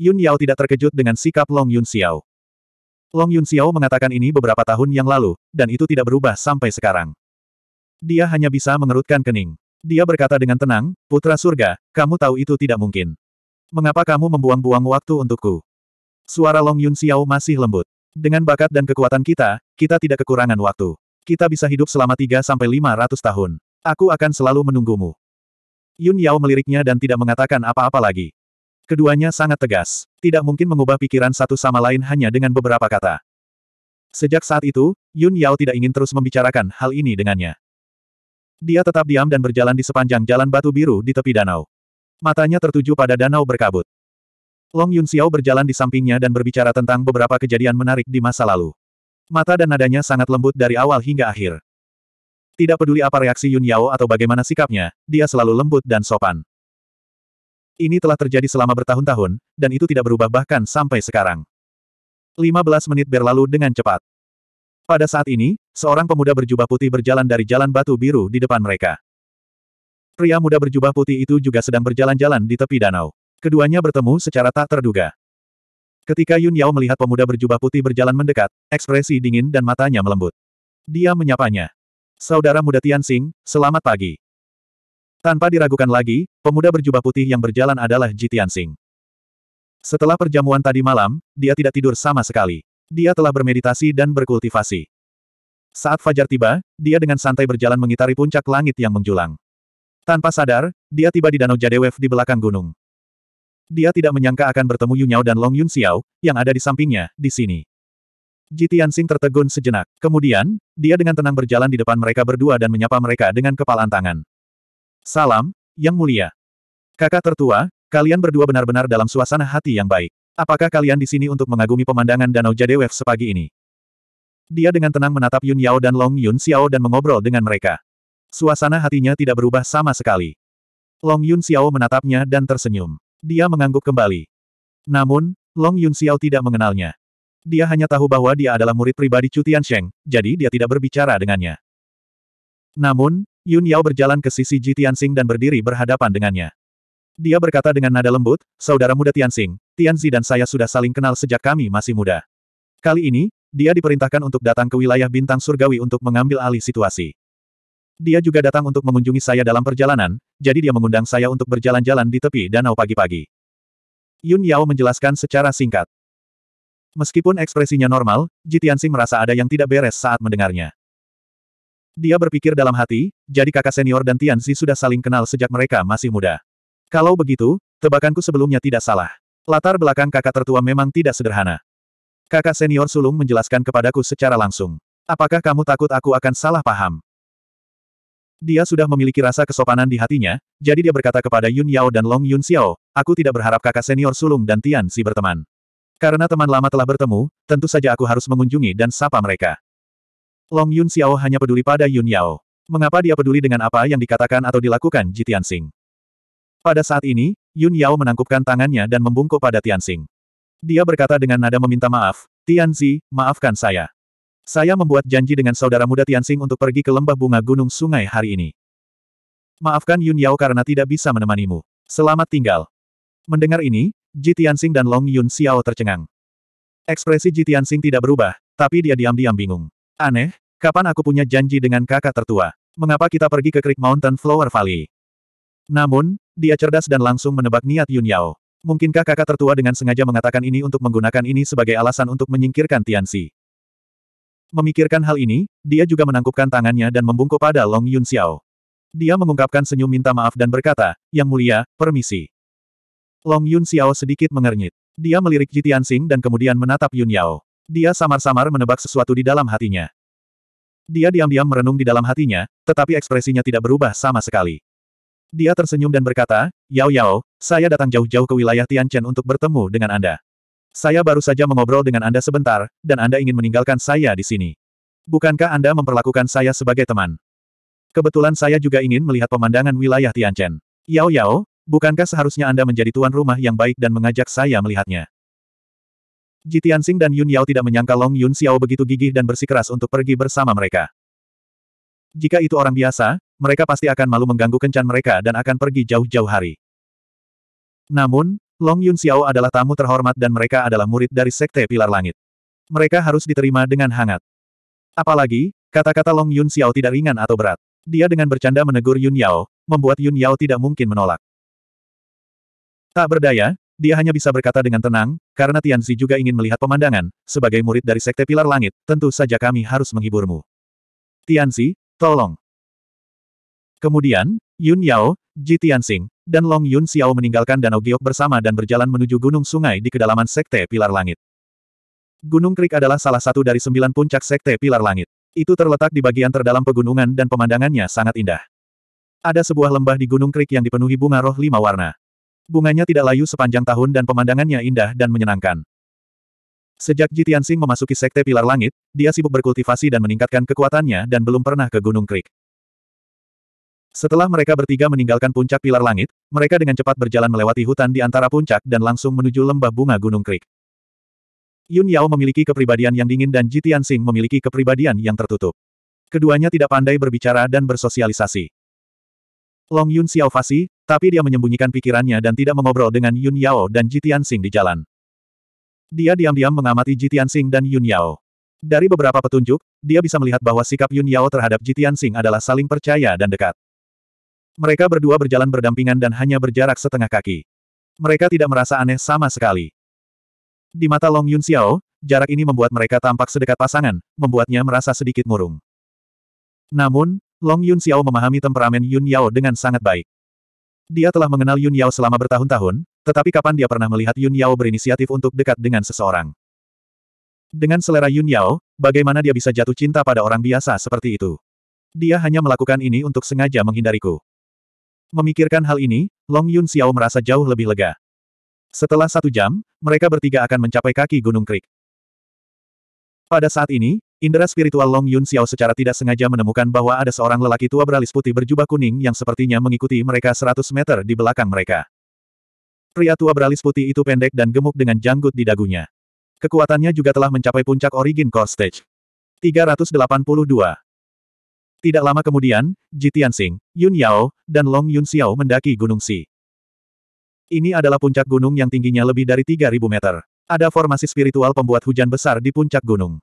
Yun Yao tidak terkejut dengan sikap Long Yun Xiao. Long Yun Xiao mengatakan ini beberapa tahun yang lalu, dan itu tidak berubah sampai sekarang. Dia hanya bisa mengerutkan kening. Dia berkata dengan tenang, Putra Surga, kamu tahu itu tidak mungkin. Mengapa kamu membuang-buang waktu untukku? Suara Long Yun Xiao masih lembut. Dengan bakat dan kekuatan kita, kita tidak kekurangan waktu. Kita bisa hidup selama 3-500 tahun. Aku akan selalu menunggumu. Yun Yao meliriknya dan tidak mengatakan apa-apa lagi. Keduanya sangat tegas. Tidak mungkin mengubah pikiran satu sama lain hanya dengan beberapa kata. Sejak saat itu, Yun Yao tidak ingin terus membicarakan hal ini dengannya. Dia tetap diam dan berjalan di sepanjang jalan batu biru di tepi danau. Matanya tertuju pada danau berkabut. Long Yun Xiao berjalan di sampingnya dan berbicara tentang beberapa kejadian menarik di masa lalu. Mata dan nadanya sangat lembut dari awal hingga akhir. Tidak peduli apa reaksi Yun Yao atau bagaimana sikapnya, dia selalu lembut dan sopan. Ini telah terjadi selama bertahun-tahun, dan itu tidak berubah bahkan sampai sekarang. 15 menit berlalu dengan cepat. Pada saat ini, seorang pemuda berjubah putih berjalan dari jalan batu biru di depan mereka. Pria muda berjubah putih itu juga sedang berjalan-jalan di tepi danau. Keduanya bertemu secara tak terduga. Ketika Yun Yao melihat pemuda berjubah putih berjalan mendekat, ekspresi dingin dan matanya melembut. Dia menyapanya. Saudara muda Tian Xing, selamat pagi. Tanpa diragukan lagi, pemuda berjubah putih yang berjalan adalah Jitian Sing. Setelah perjamuan tadi malam, dia tidak tidur sama sekali. Dia telah bermeditasi dan berkultivasi. Saat fajar tiba, dia dengan santai berjalan mengitari puncak langit yang menjulang. Tanpa sadar, dia tiba di Danau Jadewef di belakang gunung. Dia tidak menyangka akan bertemu Yunyao dan Long Yun Xiao, yang ada di sampingnya, di sini. Jitian Sing tertegun sejenak. Kemudian, dia dengan tenang berjalan di depan mereka berdua dan menyapa mereka dengan kepalan tangan. Salam, Yang Mulia. Kakak tertua, kalian berdua benar-benar dalam suasana hati yang baik. Apakah kalian di sini untuk mengagumi pemandangan Danau Jadewef sepagi ini? Dia dengan tenang menatap Yun Yao dan Long Yun Xiao dan mengobrol dengan mereka. Suasana hatinya tidak berubah sama sekali. Long Yun Xiao menatapnya dan tersenyum. Dia mengangguk kembali. Namun, Long Yun Xiao tidak mengenalnya. Dia hanya tahu bahwa dia adalah murid pribadi Chu Sheng, jadi dia tidak berbicara dengannya. Namun, Yun Yao berjalan ke sisi Ji Tianxing dan berdiri berhadapan dengannya. Dia berkata dengan nada lembut, Saudara muda Tianxing, Tianzi dan saya sudah saling kenal sejak kami masih muda. Kali ini, dia diperintahkan untuk datang ke wilayah bintang surgawi untuk mengambil alih situasi. Dia juga datang untuk mengunjungi saya dalam perjalanan, jadi dia mengundang saya untuk berjalan-jalan di tepi danau pagi-pagi. Yun Yao menjelaskan secara singkat. Meskipun ekspresinya normal, Ji Tianxing merasa ada yang tidak beres saat mendengarnya. Dia berpikir dalam hati, jadi kakak senior dan Tianzi sudah saling kenal sejak mereka masih muda. Kalau begitu, tebakanku sebelumnya tidak salah. Latar belakang kakak tertua memang tidak sederhana. Kakak senior sulung menjelaskan kepadaku secara langsung. Apakah kamu takut aku akan salah paham? Dia sudah memiliki rasa kesopanan di hatinya, jadi dia berkata kepada Yun Yao dan Long Yun Xiao, aku tidak berharap kakak senior sulung dan Tian Si berteman. Karena teman lama telah bertemu, tentu saja aku harus mengunjungi dan sapa mereka. Long Yun Xiao hanya peduli pada Yun Yao. Mengapa dia peduli dengan apa yang dikatakan atau dilakukan Ji Tianxing? Pada saat ini, Yun Yao menangkupkan tangannya dan membungkuk pada Tianxing. Dia berkata dengan nada meminta maaf, Tianzi, maafkan saya. Saya membuat janji dengan saudara muda Tianxing untuk pergi ke lembah bunga gunung sungai hari ini. Maafkan Yun Yao karena tidak bisa menemanimu. Selamat tinggal. Mendengar ini, Ji Tianxing dan Long Yun Xiao tercengang. Ekspresi Ji Tianxing tidak berubah, tapi dia diam-diam bingung. Aneh, kapan aku punya janji dengan kakak tertua? Mengapa kita pergi ke Creek Mountain Flower Valley? Namun, dia cerdas dan langsung menebak niat Yun Yao. Mungkinkah kakak tertua dengan sengaja mengatakan ini untuk menggunakan ini sebagai alasan untuk menyingkirkan Tianxi? Memikirkan hal ini, dia juga menangkupkan tangannya dan membungkuk pada Long Yun Xiao. Dia mengungkapkan senyum minta maaf dan berkata, Yang mulia, permisi. Long Yun Xiao sedikit mengernyit. Dia melirik Tian Xing dan kemudian menatap Yun Yao. Dia samar-samar menebak sesuatu di dalam hatinya. Dia diam-diam merenung di dalam hatinya, tetapi ekspresinya tidak berubah sama sekali. Dia tersenyum dan berkata, Yao Yao, saya datang jauh-jauh ke wilayah Tianchen untuk bertemu dengan Anda. Saya baru saja mengobrol dengan Anda sebentar, dan Anda ingin meninggalkan saya di sini. Bukankah Anda memperlakukan saya sebagai teman? Kebetulan saya juga ingin melihat pemandangan wilayah Tianchen. Yao Yao, bukankah seharusnya Anda menjadi tuan rumah yang baik dan mengajak saya melihatnya? Jitian Tianxing dan Yun Yao tidak menyangka Long Yun Xiao begitu gigih dan bersikeras untuk pergi bersama mereka. Jika itu orang biasa, mereka pasti akan malu mengganggu kencan mereka dan akan pergi jauh-jauh hari. Namun, Long Yun Xiao adalah tamu terhormat dan mereka adalah murid dari Sekte Pilar Langit. Mereka harus diterima dengan hangat. Apalagi, kata-kata Long Yun Xiao tidak ringan atau berat. Dia dengan bercanda menegur Yun Yao, membuat Yun Yao tidak mungkin menolak. Tak berdaya, dia hanya bisa berkata dengan tenang, karena Tianzi juga ingin melihat pemandangan, sebagai murid dari Sekte Pilar Langit, tentu saja kami harus menghiburmu. Tianzi, tolong. Kemudian, Yun Yao, Ji Tianxing, dan Long Yun Xiao meninggalkan Danau Giok bersama dan berjalan menuju gunung sungai di kedalaman Sekte Pilar Langit. Gunung Krik adalah salah satu dari sembilan puncak Sekte Pilar Langit. Itu terletak di bagian terdalam pegunungan dan pemandangannya sangat indah. Ada sebuah lembah di Gunung Krik yang dipenuhi bunga roh lima warna. Bunganya tidak layu sepanjang tahun dan pemandangannya indah dan menyenangkan. Sejak Sing memasuki Sekte Pilar Langit, dia sibuk berkultivasi dan meningkatkan kekuatannya dan belum pernah ke Gunung Krik. Setelah mereka bertiga meninggalkan puncak Pilar Langit, mereka dengan cepat berjalan melewati hutan di antara puncak dan langsung menuju lembah bunga Gunung Krik. Yun Yao memiliki kepribadian yang dingin dan Sing memiliki kepribadian yang tertutup. Keduanya tidak pandai berbicara dan bersosialisasi. Long Yun Xiao fasi, tapi dia menyembunyikan pikirannya dan tidak mengobrol dengan Yun Yao dan Jitian Sing di jalan. Dia diam-diam mengamati Jitian Sing dan Yun Yao. Dari beberapa petunjuk, dia bisa melihat bahwa sikap Yun Yao terhadap Jitian Sing adalah saling percaya dan dekat. Mereka berdua berjalan berdampingan dan hanya berjarak setengah kaki. Mereka tidak merasa aneh sama sekali. Di mata Long Yun Xiao, jarak ini membuat mereka tampak sedekat pasangan, membuatnya merasa sedikit murung. Namun, Long Yun Xiao memahami temperamen Yun Yao dengan sangat baik. Dia telah mengenal Yun Yao selama bertahun-tahun, tetapi kapan dia pernah melihat Yun Yao berinisiatif untuk dekat dengan seseorang? Dengan selera Yun Yao, bagaimana dia bisa jatuh cinta pada orang biasa seperti itu? Dia hanya melakukan ini untuk sengaja menghindariku. Memikirkan hal ini, Long Yun Xiao merasa jauh lebih lega. Setelah satu jam, mereka bertiga akan mencapai kaki Gunung Krik. Pada saat ini, Indra spiritual Long Yun Xiao secara tidak sengaja menemukan bahwa ada seorang lelaki tua beralis putih berjubah kuning yang sepertinya mengikuti mereka 100 meter di belakang mereka. Pria tua beralis putih itu pendek dan gemuk dengan janggut di dagunya. Kekuatannya juga telah mencapai puncak Origin Core Stage. 382. Tidak lama kemudian, Ji Tianxing, Yun Yao, dan Long Yun Xiao mendaki Gunung Si. Ini adalah puncak gunung yang tingginya lebih dari 3.000 meter. Ada formasi spiritual pembuat hujan besar di puncak gunung.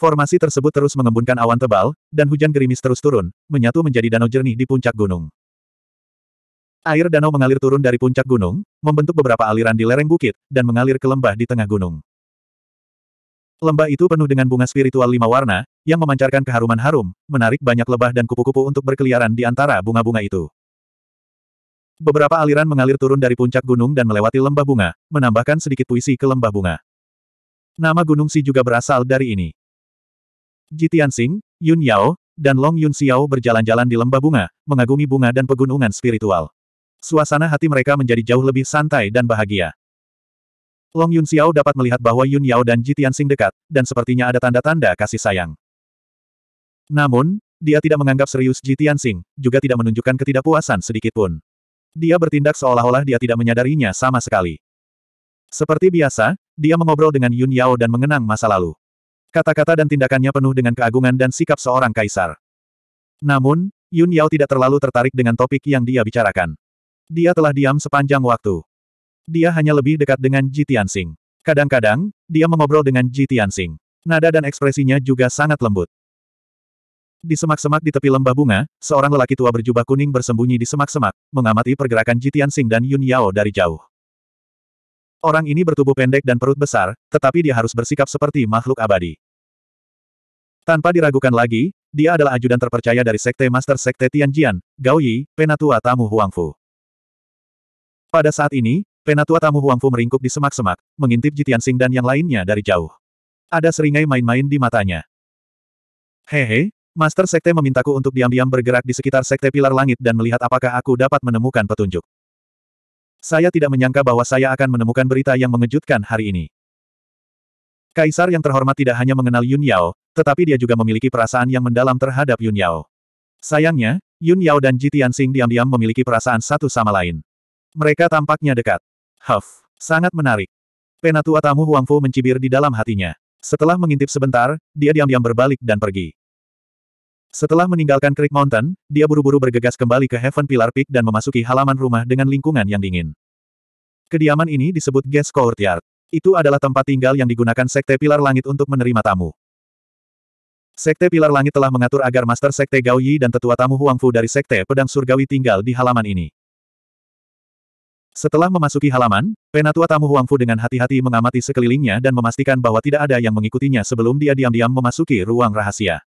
Formasi tersebut terus mengembunkan awan tebal, dan hujan gerimis terus turun, menyatu menjadi danau jernih di puncak gunung. Air danau mengalir turun dari puncak gunung, membentuk beberapa aliran di lereng bukit, dan mengalir ke lembah di tengah gunung. Lembah itu penuh dengan bunga spiritual lima warna, yang memancarkan keharuman harum, menarik banyak lebah dan kupu-kupu untuk berkeliaran di antara bunga-bunga itu. Beberapa aliran mengalir turun dari puncak gunung dan melewati lembah bunga, menambahkan sedikit puisi ke lembah bunga. Nama Gunung Si juga berasal dari ini. Jitian Sing, Yun Yao, dan Long Yun Xiao berjalan-jalan di lembah bunga, mengagumi bunga dan pegunungan spiritual. Suasana hati mereka menjadi jauh lebih santai dan bahagia. Long Yun Xiao dapat melihat bahwa Yun Yao dan Jitian Sing dekat, dan sepertinya ada tanda-tanda kasih sayang. Namun, dia tidak menganggap serius Jitian Sing, juga tidak menunjukkan ketidakpuasan sedikitpun. Dia bertindak seolah-olah dia tidak menyadarinya sama sekali. Seperti biasa, dia mengobrol dengan Yun Yao dan mengenang masa lalu. Kata-kata dan tindakannya penuh dengan keagungan dan sikap seorang kaisar. Namun, Yun Yao tidak terlalu tertarik dengan topik yang dia bicarakan. Dia telah diam sepanjang waktu. Dia hanya lebih dekat dengan Ji Tianxing. Kadang-kadang, dia mengobrol dengan Ji Tianxing. Nada dan ekspresinya juga sangat lembut. Di semak-semak di tepi lembah bunga, seorang lelaki tua berjubah kuning bersembunyi di semak-semak, mengamati pergerakan Jitian Sing dan Yun Yao dari jauh. Orang ini bertubuh pendek dan perut besar, tetapi dia harus bersikap seperti makhluk abadi. Tanpa diragukan lagi, dia adalah ajudan terpercaya dari Sekte Master Sekte Tianjian, Gao Yi, Penatua Tamu Huangfu. Pada saat ini, Penatua Tamu Huangfu meringkuk di semak-semak, mengintip Jitian Sing dan yang lainnya dari jauh. Ada seringai main-main di matanya. Hehe, Master Sekte memintaku untuk diam-diam bergerak di sekitar Sekte Pilar Langit dan melihat apakah aku dapat menemukan petunjuk. Saya tidak menyangka bahwa saya akan menemukan berita yang mengejutkan hari ini. Kaisar yang terhormat tidak hanya mengenal Yun Yao, tetapi dia juga memiliki perasaan yang mendalam terhadap Yun Yao. Sayangnya, Yun Yao dan Ji Tianxing diam-diam memiliki perasaan satu sama lain. Mereka tampaknya dekat. Huff, sangat menarik. Penatua tamu Huangfu mencibir di dalam hatinya. Setelah mengintip sebentar, dia diam-diam berbalik dan pergi. Setelah meninggalkan Creek Mountain, dia buru-buru bergegas kembali ke Heaven Pillar Peak dan memasuki halaman rumah dengan lingkungan yang dingin. Kediaman ini disebut Guest Courtyard. Itu adalah tempat tinggal yang digunakan Sekte Pilar Langit untuk menerima tamu. Sekte Pilar Langit telah mengatur agar Master Sekte Gao Yi dan tetua tamu Huang Fu dari Sekte Pedang Surgawi tinggal di halaman ini. Setelah memasuki halaman, penatua tamu Huang Fu dengan hati-hati mengamati sekelilingnya dan memastikan bahwa tidak ada yang mengikutinya sebelum dia diam-diam memasuki ruang rahasia.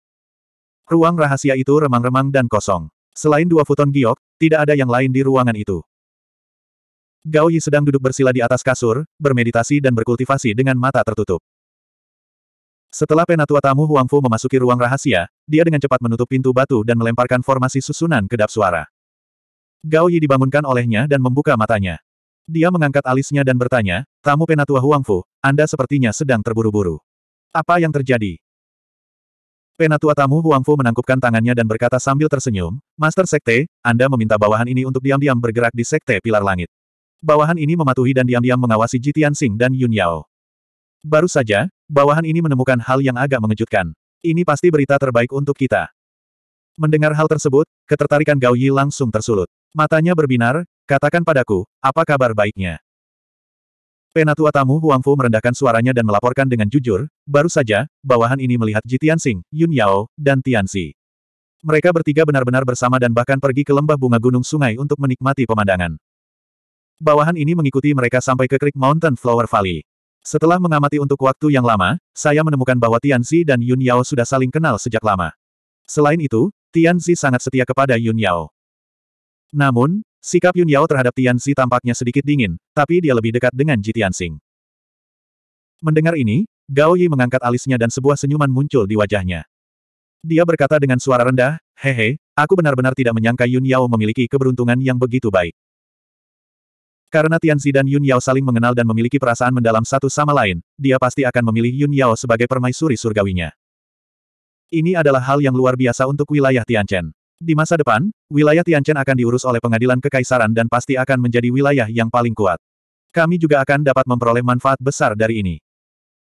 Ruang rahasia itu remang-remang dan kosong. Selain dua futon giok, tidak ada yang lain di ruangan itu. Gao Yi sedang duduk bersila di atas kasur, bermeditasi dan berkultivasi dengan mata tertutup. Setelah penatua tamu Huang Fu memasuki ruang rahasia, dia dengan cepat menutup pintu batu dan melemparkan formasi susunan kedap suara. Gao Yi dibangunkan olehnya dan membuka matanya. Dia mengangkat alisnya dan bertanya, tamu penatua Huang Fu, Anda sepertinya sedang terburu-buru. Apa yang terjadi? Penatua tamu Huangfu menangkupkan tangannya dan berkata sambil tersenyum, Master Sekte, Anda meminta bawahan ini untuk diam-diam bergerak di Sekte Pilar Langit. Bawahan ini mematuhi dan diam-diam mengawasi Jitian Sing dan Yun Yao. Baru saja, bawahan ini menemukan hal yang agak mengejutkan. Ini pasti berita terbaik untuk kita. Mendengar hal tersebut, ketertarikan Gao Yi langsung tersulut. Matanya berbinar, katakan padaku, apa kabar baiknya? Penatua tamu Huangfu merendahkan suaranya dan melaporkan dengan jujur, baru saja, bawahan ini melihat Ji Tianxing, Yun Yao, dan Tianxi. Mereka bertiga benar-benar bersama dan bahkan pergi ke lembah bunga gunung sungai untuk menikmati pemandangan. Bawahan ini mengikuti mereka sampai ke Creek Mountain Flower Valley. Setelah mengamati untuk waktu yang lama, saya menemukan bahwa Tianxi dan Yun Yao sudah saling kenal sejak lama. Selain itu, Tianxi sangat setia kepada Yun Yao. Namun, Sikap Yun Yao terhadap Tian Xi tampaknya sedikit dingin, tapi dia lebih dekat dengan Ji Tian Xing. Mendengar ini, Gao Yi mengangkat alisnya dan sebuah senyuman muncul di wajahnya. Dia berkata dengan suara rendah, Hehe, aku benar-benar tidak menyangka Yun Yao memiliki keberuntungan yang begitu baik. Karena Tian Xi dan Yun Yao saling mengenal dan memiliki perasaan mendalam satu sama lain, dia pasti akan memilih Yun Yao sebagai permaisuri surgawinya. Ini adalah hal yang luar biasa untuk wilayah Tianchen. Di masa depan, wilayah Tianchen akan diurus oleh pengadilan kekaisaran dan pasti akan menjadi wilayah yang paling kuat. Kami juga akan dapat memperoleh manfaat besar dari ini.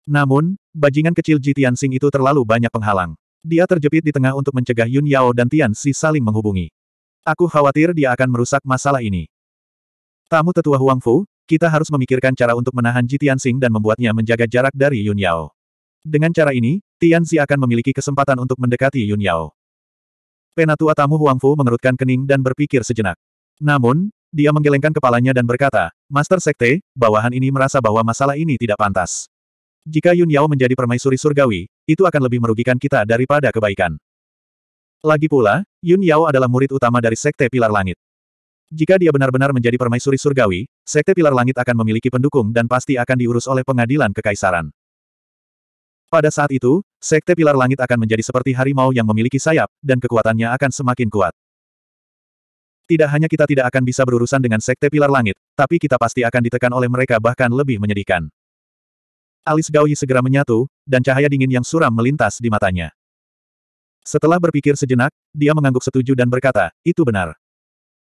Namun, bajingan kecil Ji Tianxing itu terlalu banyak penghalang. Dia terjepit di tengah untuk mencegah Yun Yao dan Tian Si saling menghubungi. Aku khawatir dia akan merusak masalah ini. Tamu tetua Huang Fu, kita harus memikirkan cara untuk menahan Ji Tianxing dan membuatnya menjaga jarak dari Yun Yao. Dengan cara ini, Tian Si akan memiliki kesempatan untuk mendekati Yun Yao. Penatua tamu Huangfu mengerutkan kening dan berpikir sejenak. Namun, dia menggelengkan kepalanya dan berkata, Master Sekte, bawahan ini merasa bahwa masalah ini tidak pantas. Jika Yun Yao menjadi permaisuri surgawi, itu akan lebih merugikan kita daripada kebaikan. Lagi pula, Yun Yao adalah murid utama dari Sekte Pilar Langit. Jika dia benar-benar menjadi permaisuri surgawi, Sekte Pilar Langit akan memiliki pendukung dan pasti akan diurus oleh pengadilan kekaisaran. Pada saat itu, sekte pilar langit akan menjadi seperti harimau yang memiliki sayap, dan kekuatannya akan semakin kuat. Tidak hanya kita tidak akan bisa berurusan dengan sekte pilar langit, tapi kita pasti akan ditekan oleh mereka bahkan lebih menyedihkan. Alis Gaoyi segera menyatu, dan cahaya dingin yang suram melintas di matanya. Setelah berpikir sejenak, dia mengangguk setuju dan berkata, itu benar.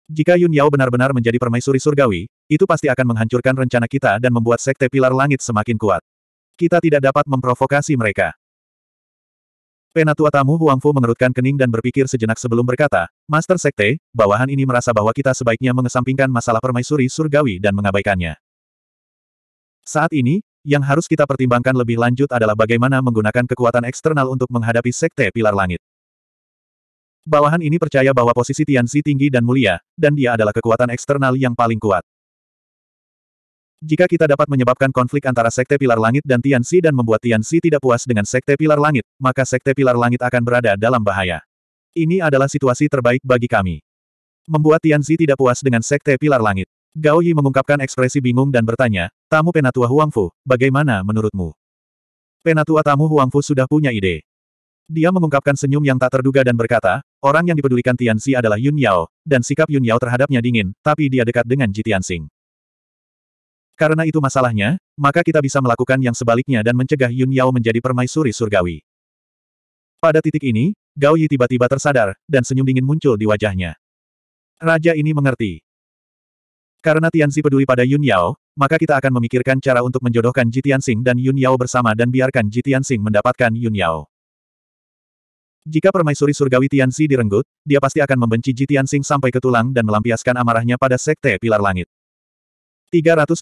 Jika Yun Yao benar-benar menjadi permaisuri surgawi, itu pasti akan menghancurkan rencana kita dan membuat sekte pilar langit semakin kuat. Kita tidak dapat memprovokasi mereka. Penatua tamu Fu mengerutkan kening dan berpikir sejenak sebelum berkata, Master Sekte, bawahan ini merasa bahwa kita sebaiknya mengesampingkan masalah permaisuri surgawi dan mengabaikannya. Saat ini, yang harus kita pertimbangkan lebih lanjut adalah bagaimana menggunakan kekuatan eksternal untuk menghadapi Sekte Pilar Langit. Bawahan ini percaya bahwa posisi Tianzi tinggi dan mulia, dan dia adalah kekuatan eksternal yang paling kuat. Jika kita dapat menyebabkan konflik antara Sekte Pilar Langit dan Tian Tianxi dan membuat Tian Tianxi tidak puas dengan Sekte Pilar Langit, maka Sekte Pilar Langit akan berada dalam bahaya. Ini adalah situasi terbaik bagi kami. Membuat Tian Tianxi tidak puas dengan Sekte Pilar Langit. Gao Yi mengungkapkan ekspresi bingung dan bertanya, Tamu Penatua Huangfu, bagaimana menurutmu? Penatua Tamu Huangfu sudah punya ide. Dia mengungkapkan senyum yang tak terduga dan berkata, orang yang dipedulikan Tian Tianxi adalah Yun Yao, dan sikap Yun Yao terhadapnya dingin, tapi dia dekat dengan Ji Tianxing. Karena itu masalahnya, maka kita bisa melakukan yang sebaliknya dan mencegah Yun Yao menjadi permaisuri surgawi. Pada titik ini, Gao Yi tiba-tiba tersadar, dan senyum dingin muncul di wajahnya. Raja ini mengerti. Karena Tianzi peduli pada Yun Yao, maka kita akan memikirkan cara untuk menjodohkan Ji Tianxing dan Yun Yao bersama dan biarkan Ji Tianxing mendapatkan Yun Yao. Jika permaisuri surgawi Tianxi direnggut, dia pasti akan membenci Ji Tianxing sampai ke tulang dan melampiaskan amarahnya pada Sekte Pilar Langit. 383.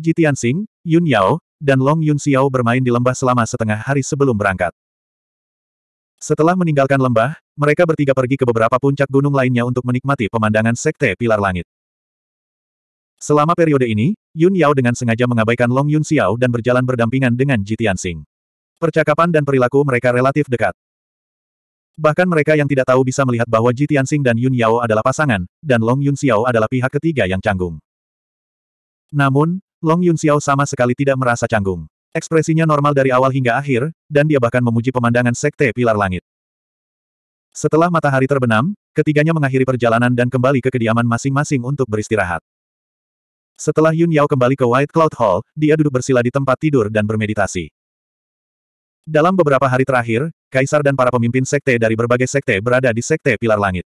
Ji Tianxing, Yun Yao, dan Long Yun Xiao bermain di lembah selama setengah hari sebelum berangkat. Setelah meninggalkan lembah, mereka bertiga pergi ke beberapa puncak gunung lainnya untuk menikmati pemandangan Sekte Pilar Langit. Selama periode ini, Yun Yao dengan sengaja mengabaikan Long Yun Xiao dan berjalan berdampingan dengan Ji Tianxing. Percakapan dan perilaku mereka relatif dekat. Bahkan mereka yang tidak tahu bisa melihat bahwa Ji Tianxing dan Yun Yao adalah pasangan, dan Long Yun Xiao adalah pihak ketiga yang canggung. Namun, Long Yun Xiao sama sekali tidak merasa canggung. Ekspresinya normal dari awal hingga akhir, dan dia bahkan memuji pemandangan Sekte Pilar Langit. Setelah matahari terbenam, ketiganya mengakhiri perjalanan dan kembali ke kediaman masing-masing untuk beristirahat. Setelah Yun Yao kembali ke White Cloud Hall, dia duduk bersila di tempat tidur dan bermeditasi. Dalam beberapa hari terakhir, Kaisar dan para pemimpin sekte dari berbagai sekte berada di Sekte Pilar Langit.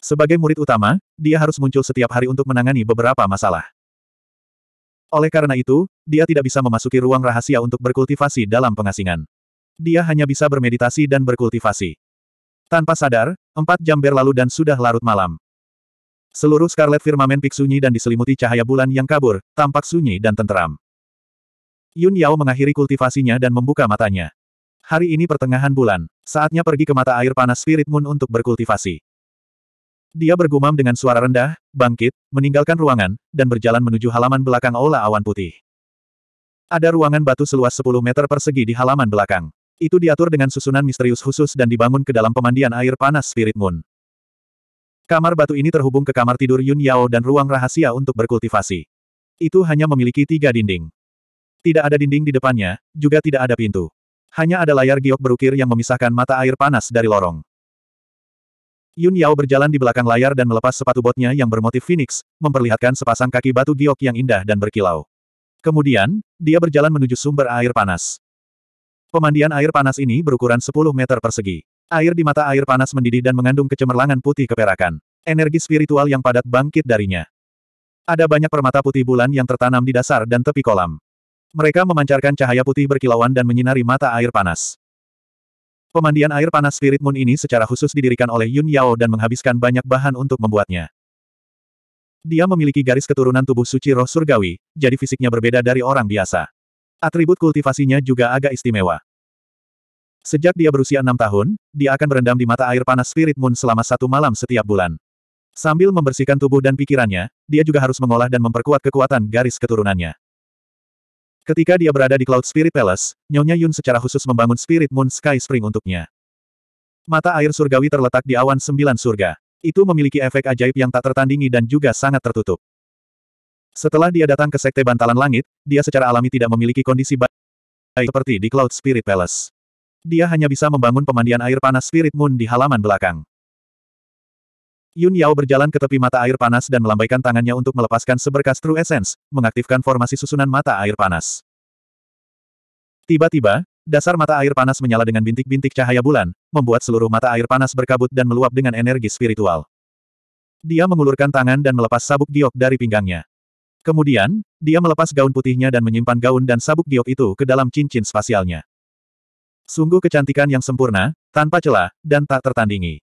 Sebagai murid utama, dia harus muncul setiap hari untuk menangani beberapa masalah. Oleh karena itu, dia tidak bisa memasuki ruang rahasia untuk berkultivasi dalam pengasingan. Dia hanya bisa bermeditasi dan berkultivasi. Tanpa sadar, empat jam berlalu dan sudah larut malam. Seluruh Scarlet firmament Pik sunyi dan diselimuti cahaya bulan yang kabur, tampak sunyi dan tenteram. Yun Yao mengakhiri kultivasinya dan membuka matanya. Hari ini pertengahan bulan, saatnya pergi ke mata air panas Spirit Moon untuk berkultivasi. Dia bergumam dengan suara rendah, bangkit, meninggalkan ruangan, dan berjalan menuju halaman belakang Aula Awan Putih. Ada ruangan batu seluas 10 meter persegi di halaman belakang. Itu diatur dengan susunan misterius khusus dan dibangun ke dalam pemandian air panas Spirit Moon. Kamar batu ini terhubung ke kamar tidur Yun Yao dan ruang rahasia untuk berkultivasi. Itu hanya memiliki tiga dinding. Tidak ada dinding di depannya, juga tidak ada pintu. Hanya ada layar giok berukir yang memisahkan mata air panas dari lorong. Yun Yao berjalan di belakang layar dan melepas sepatu botnya yang bermotif phoenix, memperlihatkan sepasang kaki batu giok yang indah dan berkilau. Kemudian, dia berjalan menuju sumber air panas. Pemandian air panas ini berukuran 10 meter persegi. Air di mata air panas mendidih dan mengandung kecemerlangan putih keperakan. Energi spiritual yang padat bangkit darinya. Ada banyak permata putih bulan yang tertanam di dasar dan tepi kolam. Mereka memancarkan cahaya putih berkilauan dan menyinari mata air panas. Pemandian air panas Spirit Moon ini secara khusus didirikan oleh Yun Yao dan menghabiskan banyak bahan untuk membuatnya. Dia memiliki garis keturunan tubuh suci roh surgawi, jadi fisiknya berbeda dari orang biasa. Atribut kultivasinya juga agak istimewa. Sejak dia berusia enam tahun, dia akan berendam di mata air panas Spirit Moon selama satu malam setiap bulan. Sambil membersihkan tubuh dan pikirannya, dia juga harus mengolah dan memperkuat kekuatan garis keturunannya. Ketika dia berada di Cloud Spirit Palace, Nyonya Yun secara khusus membangun Spirit Moon Sky Spring untuknya. Mata air surgawi terletak di awan sembilan surga. Itu memiliki efek ajaib yang tak tertandingi dan juga sangat tertutup. Setelah dia datang ke Sekte Bantalan Langit, dia secara alami tidak memiliki kondisi baik seperti di Cloud Spirit Palace. Dia hanya bisa membangun pemandian air panas Spirit Moon di halaman belakang. Yun Yao berjalan ke tepi mata air panas dan melambaikan tangannya untuk melepaskan seberkas True Essence, mengaktifkan formasi susunan mata air panas. Tiba-tiba, dasar mata air panas menyala dengan bintik-bintik cahaya bulan, membuat seluruh mata air panas berkabut dan meluap dengan energi spiritual. Dia mengulurkan tangan dan melepas sabuk giok dari pinggangnya. Kemudian, dia melepas gaun putihnya dan menyimpan gaun dan sabuk giok itu ke dalam cincin spasialnya. Sungguh kecantikan yang sempurna, tanpa celah, dan tak tertandingi.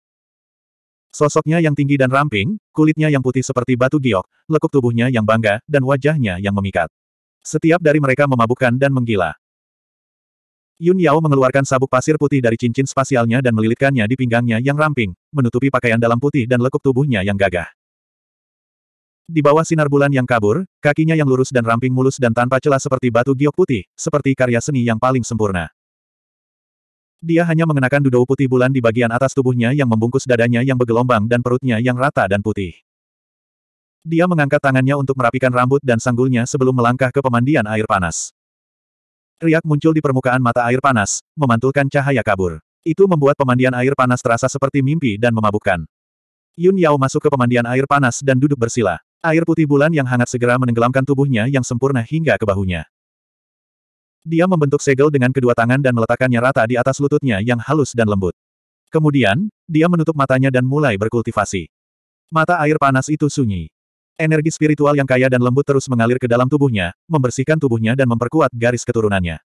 Sosoknya yang tinggi dan ramping, kulitnya yang putih seperti batu giok, lekuk tubuhnya yang bangga, dan wajahnya yang memikat. Setiap dari mereka memabukkan dan menggila. Yun Yao mengeluarkan sabuk pasir putih dari cincin spasialnya dan melilitkannya di pinggangnya yang ramping, menutupi pakaian dalam putih dan lekuk tubuhnya yang gagah. Di bawah sinar bulan yang kabur, kakinya yang lurus dan ramping mulus dan tanpa celah seperti batu giok putih, seperti karya seni yang paling sempurna. Dia hanya mengenakan dudou putih bulan di bagian atas tubuhnya yang membungkus dadanya yang bergelombang dan perutnya yang rata dan putih. Dia mengangkat tangannya untuk merapikan rambut dan sanggulnya sebelum melangkah ke pemandian air panas. Riak muncul di permukaan mata air panas, memantulkan cahaya kabur. Itu membuat pemandian air panas terasa seperti mimpi dan memabukkan. Yun Yao masuk ke pemandian air panas dan duduk bersila. Air putih bulan yang hangat segera menenggelamkan tubuhnya yang sempurna hingga ke bahunya. Dia membentuk segel dengan kedua tangan dan meletakkannya rata di atas lututnya yang halus dan lembut. Kemudian, dia menutup matanya dan mulai berkultivasi. Mata air panas itu sunyi. Energi spiritual yang kaya dan lembut terus mengalir ke dalam tubuhnya, membersihkan tubuhnya dan memperkuat garis keturunannya.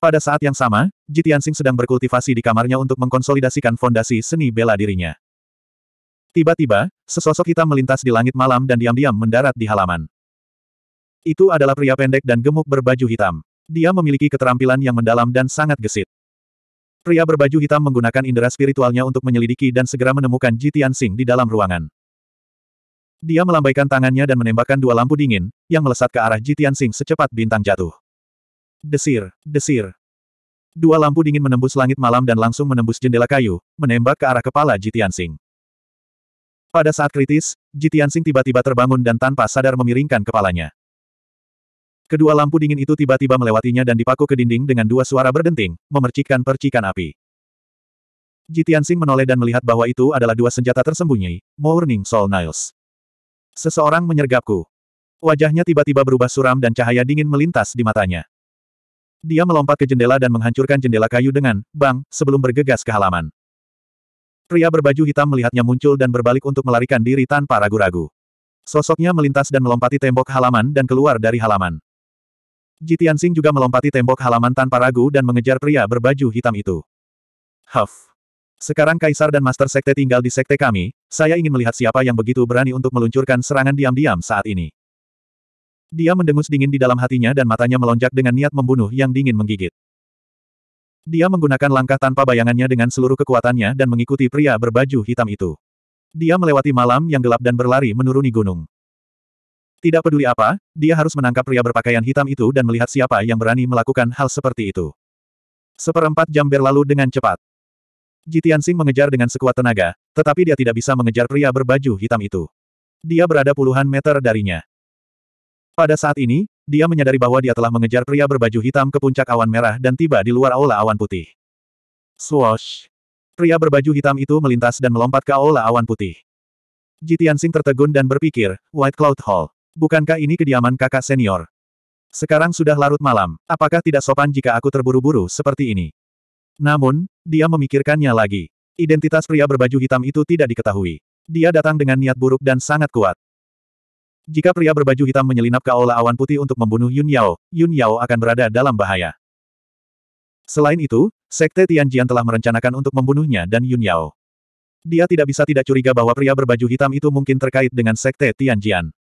Pada saat yang sama, Jitiansing sedang berkultivasi di kamarnya untuk mengkonsolidasikan fondasi seni bela dirinya. Tiba-tiba, sesosok hitam melintas di langit malam dan diam-diam mendarat di halaman. Itu adalah pria pendek dan gemuk berbaju hitam. Dia memiliki keterampilan yang mendalam dan sangat gesit. Pria berbaju hitam menggunakan indera spiritualnya untuk menyelidiki dan segera menemukan Jitian Tianxing di dalam ruangan. Dia melambaikan tangannya dan menembakkan dua lampu dingin, yang melesat ke arah Jitian Tianxing secepat bintang jatuh. Desir, desir. Dua lampu dingin menembus langit malam dan langsung menembus jendela kayu, menembak ke arah kepala Jitian Tianxing. Pada saat kritis, Jitian Tianxing tiba-tiba terbangun dan tanpa sadar memiringkan kepalanya. Kedua lampu dingin itu tiba-tiba melewatinya dan dipaku ke dinding dengan dua suara berdenting, memercikkan percikan api. Jitiansing menoleh dan melihat bahwa itu adalah dua senjata tersembunyi, Morning Soul Niles. Seseorang menyergapku. Wajahnya tiba-tiba berubah suram dan cahaya dingin melintas di matanya. Dia melompat ke jendela dan menghancurkan jendela kayu dengan, bang, sebelum bergegas ke halaman. Pria berbaju hitam melihatnya muncul dan berbalik untuk melarikan diri tanpa ragu-ragu. Sosoknya melintas dan melompati tembok halaman dan keluar dari halaman. Jitian Sing juga melompati tembok halaman tanpa ragu dan mengejar pria berbaju hitam itu. Huff. Sekarang Kaisar dan Master Sekte tinggal di Sekte kami, saya ingin melihat siapa yang begitu berani untuk meluncurkan serangan diam-diam saat ini. Dia mendengus dingin di dalam hatinya dan matanya melonjak dengan niat membunuh yang dingin menggigit. Dia menggunakan langkah tanpa bayangannya dengan seluruh kekuatannya dan mengikuti pria berbaju hitam itu. Dia melewati malam yang gelap dan berlari menuruni gunung. Tidak peduli apa, dia harus menangkap pria berpakaian hitam itu dan melihat siapa yang berani melakukan hal seperti itu. Seperempat jam berlalu dengan cepat. Jitian Sing mengejar dengan sekuat tenaga, tetapi dia tidak bisa mengejar pria berbaju hitam itu. Dia berada puluhan meter darinya. Pada saat ini, dia menyadari bahwa dia telah mengejar pria berbaju hitam ke puncak awan merah dan tiba di luar aula awan putih. Swoosh! Pria berbaju hitam itu melintas dan melompat ke aula awan putih. Jitian Sing tertegun dan berpikir, White Cloud Hall. Bukankah ini kediaman kakak senior? Sekarang sudah larut malam, apakah tidak sopan jika aku terburu-buru seperti ini? Namun, dia memikirkannya lagi. Identitas pria berbaju hitam itu tidak diketahui. Dia datang dengan niat buruk dan sangat kuat. Jika pria berbaju hitam menyelinap ke aula awan putih untuk membunuh Yun Yao, Yun Yao akan berada dalam bahaya. Selain itu, Sekte Tianjian telah merencanakan untuk membunuhnya dan Yun Yao. Dia tidak bisa tidak curiga bahwa pria berbaju hitam itu mungkin terkait dengan Sekte Tianjian.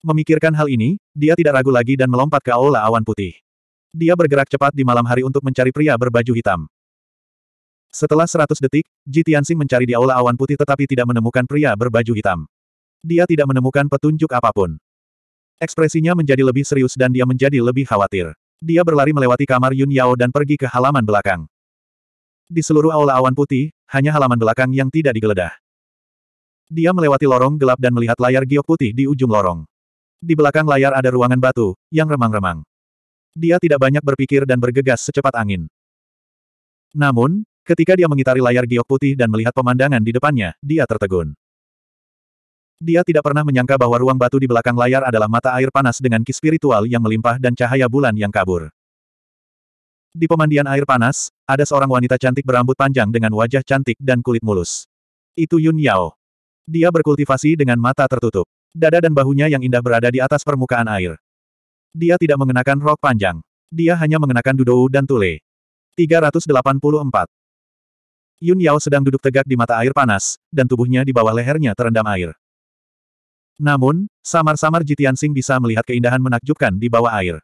Memikirkan hal ini, dia tidak ragu lagi dan melompat ke aula awan putih. Dia bergerak cepat di malam hari untuk mencari pria berbaju hitam. Setelah 100 detik, Ji Tianxing mencari di aula awan putih tetapi tidak menemukan pria berbaju hitam. Dia tidak menemukan petunjuk apapun. Ekspresinya menjadi lebih serius dan dia menjadi lebih khawatir. Dia berlari melewati kamar Yun Yao dan pergi ke halaman belakang. Di seluruh aula awan putih, hanya halaman belakang yang tidak digeledah. Dia melewati lorong gelap dan melihat layar giok putih di ujung lorong. Di belakang layar ada ruangan batu, yang remang-remang. Dia tidak banyak berpikir dan bergegas secepat angin. Namun, ketika dia mengitari layar giok putih dan melihat pemandangan di depannya, dia tertegun. Dia tidak pernah menyangka bahwa ruang batu di belakang layar adalah mata air panas dengan ki spiritual yang melimpah dan cahaya bulan yang kabur. Di pemandian air panas, ada seorang wanita cantik berambut panjang dengan wajah cantik dan kulit mulus. Itu Yun Yao. Dia berkultivasi dengan mata tertutup. Dada dan bahunya yang indah berada di atas permukaan air. Dia tidak mengenakan rok panjang. Dia hanya mengenakan dudou dan tule. 384. Yun Yao sedang duduk tegak di mata air panas, dan tubuhnya di bawah lehernya terendam air. Namun, samar-samar Jitian Sing bisa melihat keindahan menakjubkan di bawah air.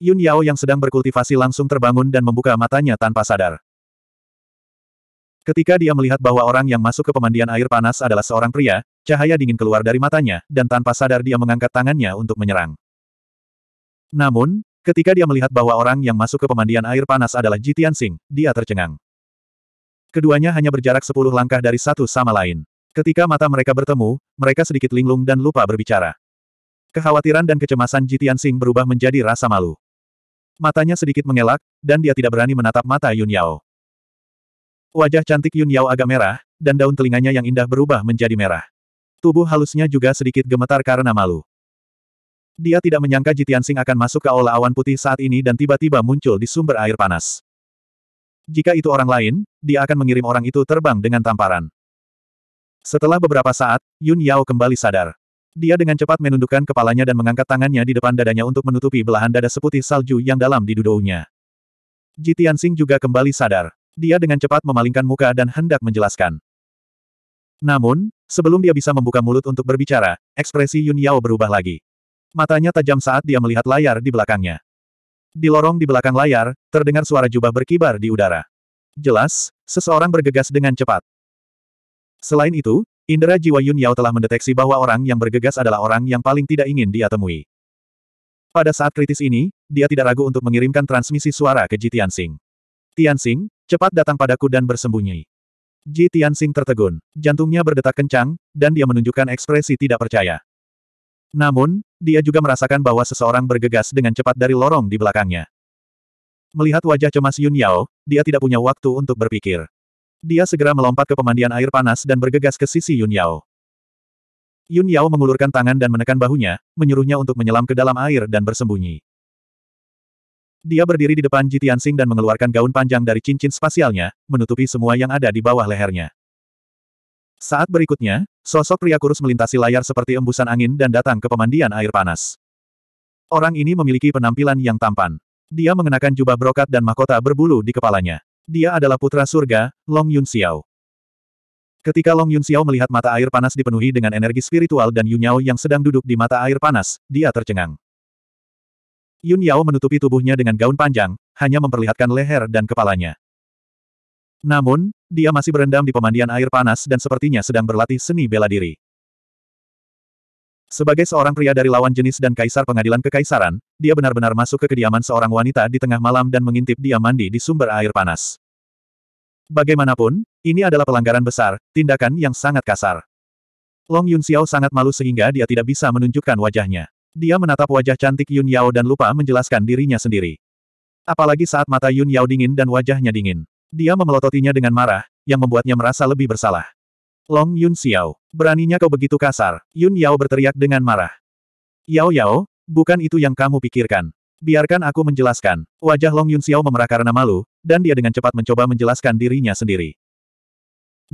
Yun Yao yang sedang berkultivasi langsung terbangun dan membuka matanya tanpa sadar. Ketika dia melihat bahwa orang yang masuk ke pemandian air panas adalah seorang pria, cahaya dingin keluar dari matanya, dan tanpa sadar dia mengangkat tangannya untuk menyerang. Namun, ketika dia melihat bahwa orang yang masuk ke pemandian air panas adalah Jitian Singh, dia tercengang. Keduanya hanya berjarak sepuluh langkah dari satu sama lain. Ketika mata mereka bertemu, mereka sedikit linglung dan lupa berbicara. Kekhawatiran dan kecemasan Jitian Singh berubah menjadi rasa malu. Matanya sedikit mengelak, dan dia tidak berani menatap mata Yun Yao. Wajah cantik Yun Yao agak merah, dan daun telinganya yang indah berubah menjadi merah. Tubuh halusnya juga sedikit gemetar karena malu. Dia tidak menyangka Jitian Sing akan masuk ke aula awan putih saat ini dan tiba-tiba muncul di sumber air panas. Jika itu orang lain, dia akan mengirim orang itu terbang dengan tamparan. Setelah beberapa saat, Yun Yao kembali sadar. Dia dengan cepat menundukkan kepalanya dan mengangkat tangannya di depan dadanya untuk menutupi belahan dada seputih salju yang dalam di duduknya. Jitian Sing juga kembali sadar. Dia dengan cepat memalingkan muka dan hendak menjelaskan. Namun, sebelum dia bisa membuka mulut untuk berbicara, ekspresi Yun Yao berubah lagi. Matanya tajam saat dia melihat layar di belakangnya. Di lorong di belakang layar, terdengar suara jubah berkibar di udara. Jelas, seseorang bergegas dengan cepat. Selain itu, indera jiwa Yun Yao telah mendeteksi bahwa orang yang bergegas adalah orang yang paling tidak ingin dia temui. Pada saat kritis ini, dia tidak ragu untuk mengirimkan transmisi suara ke Ji Tianxing. Tianxing, Cepat datang padaku dan bersembunyi. Ji Tianxing tertegun, jantungnya berdetak kencang, dan dia menunjukkan ekspresi tidak percaya. Namun, dia juga merasakan bahwa seseorang bergegas dengan cepat dari lorong di belakangnya. Melihat wajah cemas Yun Yao, dia tidak punya waktu untuk berpikir. Dia segera melompat ke pemandian air panas dan bergegas ke sisi Yun Yao. Yun Yao mengulurkan tangan dan menekan bahunya, menyuruhnya untuk menyelam ke dalam air dan bersembunyi. Dia berdiri di depan Ji Tianxing dan mengeluarkan gaun panjang dari cincin spasialnya, menutupi semua yang ada di bawah lehernya. Saat berikutnya, sosok pria kurus melintasi layar seperti embusan angin dan datang ke pemandian air panas. Orang ini memiliki penampilan yang tampan. Dia mengenakan jubah brokat dan mahkota berbulu di kepalanya. Dia adalah putra surga, Long Yun Xiao. Ketika Long Yun Xiao melihat mata air panas dipenuhi dengan energi spiritual dan Yun Yao yang sedang duduk di mata air panas, dia tercengang. Yun Yao menutupi tubuhnya dengan gaun panjang, hanya memperlihatkan leher dan kepalanya. Namun, dia masih berendam di pemandian air panas dan sepertinya sedang berlatih seni bela diri. Sebagai seorang pria dari lawan jenis dan kaisar pengadilan kekaisaran, dia benar-benar masuk ke kediaman seorang wanita di tengah malam dan mengintip dia mandi di sumber air panas. Bagaimanapun, ini adalah pelanggaran besar, tindakan yang sangat kasar. Long Yun Xiao sangat malu sehingga dia tidak bisa menunjukkan wajahnya. Dia menatap wajah cantik Yun Yao dan lupa menjelaskan dirinya sendiri. Apalagi saat mata Yun Yao dingin dan wajahnya dingin. Dia memelototinya dengan marah, yang membuatnya merasa lebih bersalah. Long Yun Xiao, beraninya kau begitu kasar, Yun Yao berteriak dengan marah. Yao Yao, bukan itu yang kamu pikirkan. Biarkan aku menjelaskan. Wajah Long Yun Xiao memerah karena malu, dan dia dengan cepat mencoba menjelaskan dirinya sendiri.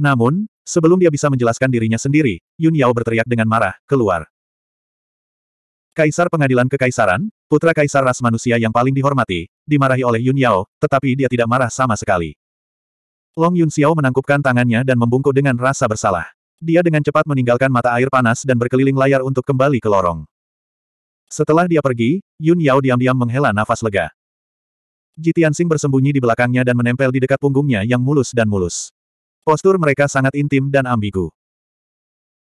Namun, sebelum dia bisa menjelaskan dirinya sendiri, Yun Yao berteriak dengan marah, keluar. Kaisar pengadilan kekaisaran, putra kaisar ras manusia yang paling dihormati, dimarahi oleh Yun Yao, tetapi dia tidak marah sama sekali. Long Yun Xiao menangkupkan tangannya dan membungkuk dengan rasa bersalah. Dia dengan cepat meninggalkan mata air panas dan berkeliling layar untuk kembali ke lorong. Setelah dia pergi, Yun Yao diam-diam menghela nafas lega. Tianxing bersembunyi di belakangnya dan menempel di dekat punggungnya yang mulus dan mulus. Postur mereka sangat intim dan ambigu.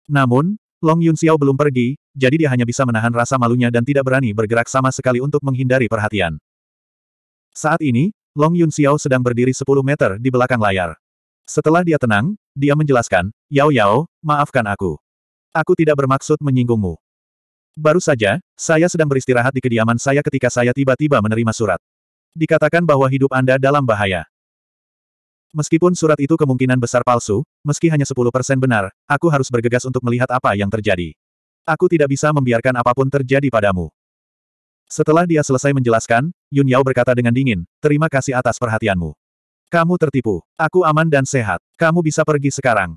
Namun, Long Yun Xiao belum pergi, jadi dia hanya bisa menahan rasa malunya dan tidak berani bergerak sama sekali untuk menghindari perhatian. Saat ini, Long Yun Xiao sedang berdiri 10 meter di belakang layar. Setelah dia tenang, dia menjelaskan, Yao Yao, maafkan aku. Aku tidak bermaksud menyinggungmu. Baru saja, saya sedang beristirahat di kediaman saya ketika saya tiba-tiba menerima surat. Dikatakan bahwa hidup Anda dalam bahaya. Meskipun surat itu kemungkinan besar palsu, meski hanya 10% benar, aku harus bergegas untuk melihat apa yang terjadi. Aku tidak bisa membiarkan apapun terjadi padamu. Setelah dia selesai menjelaskan, Yun Yao berkata dengan dingin, terima kasih atas perhatianmu. Kamu tertipu. Aku aman dan sehat. Kamu bisa pergi sekarang.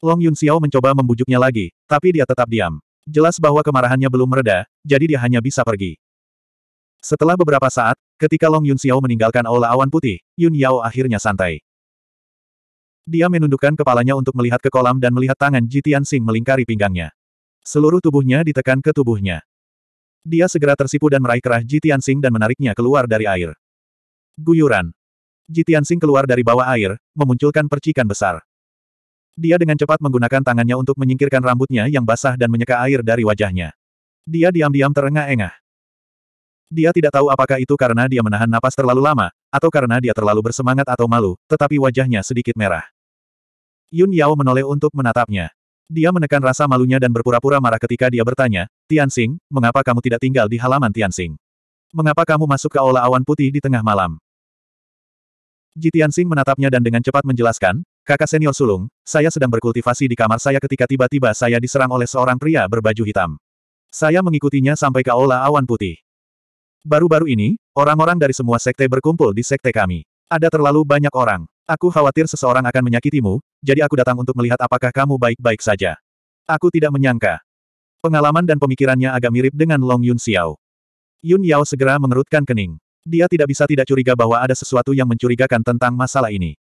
Long Yun Xiao mencoba membujuknya lagi, tapi dia tetap diam. Jelas bahwa kemarahannya belum mereda, jadi dia hanya bisa pergi. Setelah beberapa saat, ketika Long Yun Xiao meninggalkan aula awan putih, Yun Yao akhirnya santai. Dia menundukkan kepalanya untuk melihat ke kolam dan melihat tangan Jitian Sing melingkari pinggangnya. Seluruh tubuhnya ditekan ke tubuhnya. Dia segera tersipu dan meraih kerah Jitian Sing dan menariknya keluar dari air. Guyuran. Jitian Sing keluar dari bawah air, memunculkan percikan besar. Dia dengan cepat menggunakan tangannya untuk menyingkirkan rambutnya yang basah dan menyeka air dari wajahnya. Dia diam-diam terengah-engah. Dia tidak tahu apakah itu karena dia menahan napas terlalu lama, atau karena dia terlalu bersemangat atau malu, tetapi wajahnya sedikit merah. Yun Yao menoleh untuk menatapnya. Dia menekan rasa malunya dan berpura-pura marah ketika dia bertanya, Tianxing, mengapa kamu tidak tinggal di halaman Tianxing? Mengapa kamu masuk ke aula awan putih di tengah malam? Ji Xing menatapnya dan dengan cepat menjelaskan, kakak senior sulung, saya sedang berkultivasi di kamar saya ketika tiba-tiba saya diserang oleh seorang pria berbaju hitam. Saya mengikutinya sampai ke aula awan putih. Baru-baru ini, orang-orang dari semua sekte berkumpul di sekte kami. Ada terlalu banyak orang. Aku khawatir seseorang akan menyakitimu, jadi aku datang untuk melihat apakah kamu baik-baik saja. Aku tidak menyangka. Pengalaman dan pemikirannya agak mirip dengan Long Yun Xiao. Yun Yao segera mengerutkan kening. Dia tidak bisa tidak curiga bahwa ada sesuatu yang mencurigakan tentang masalah ini.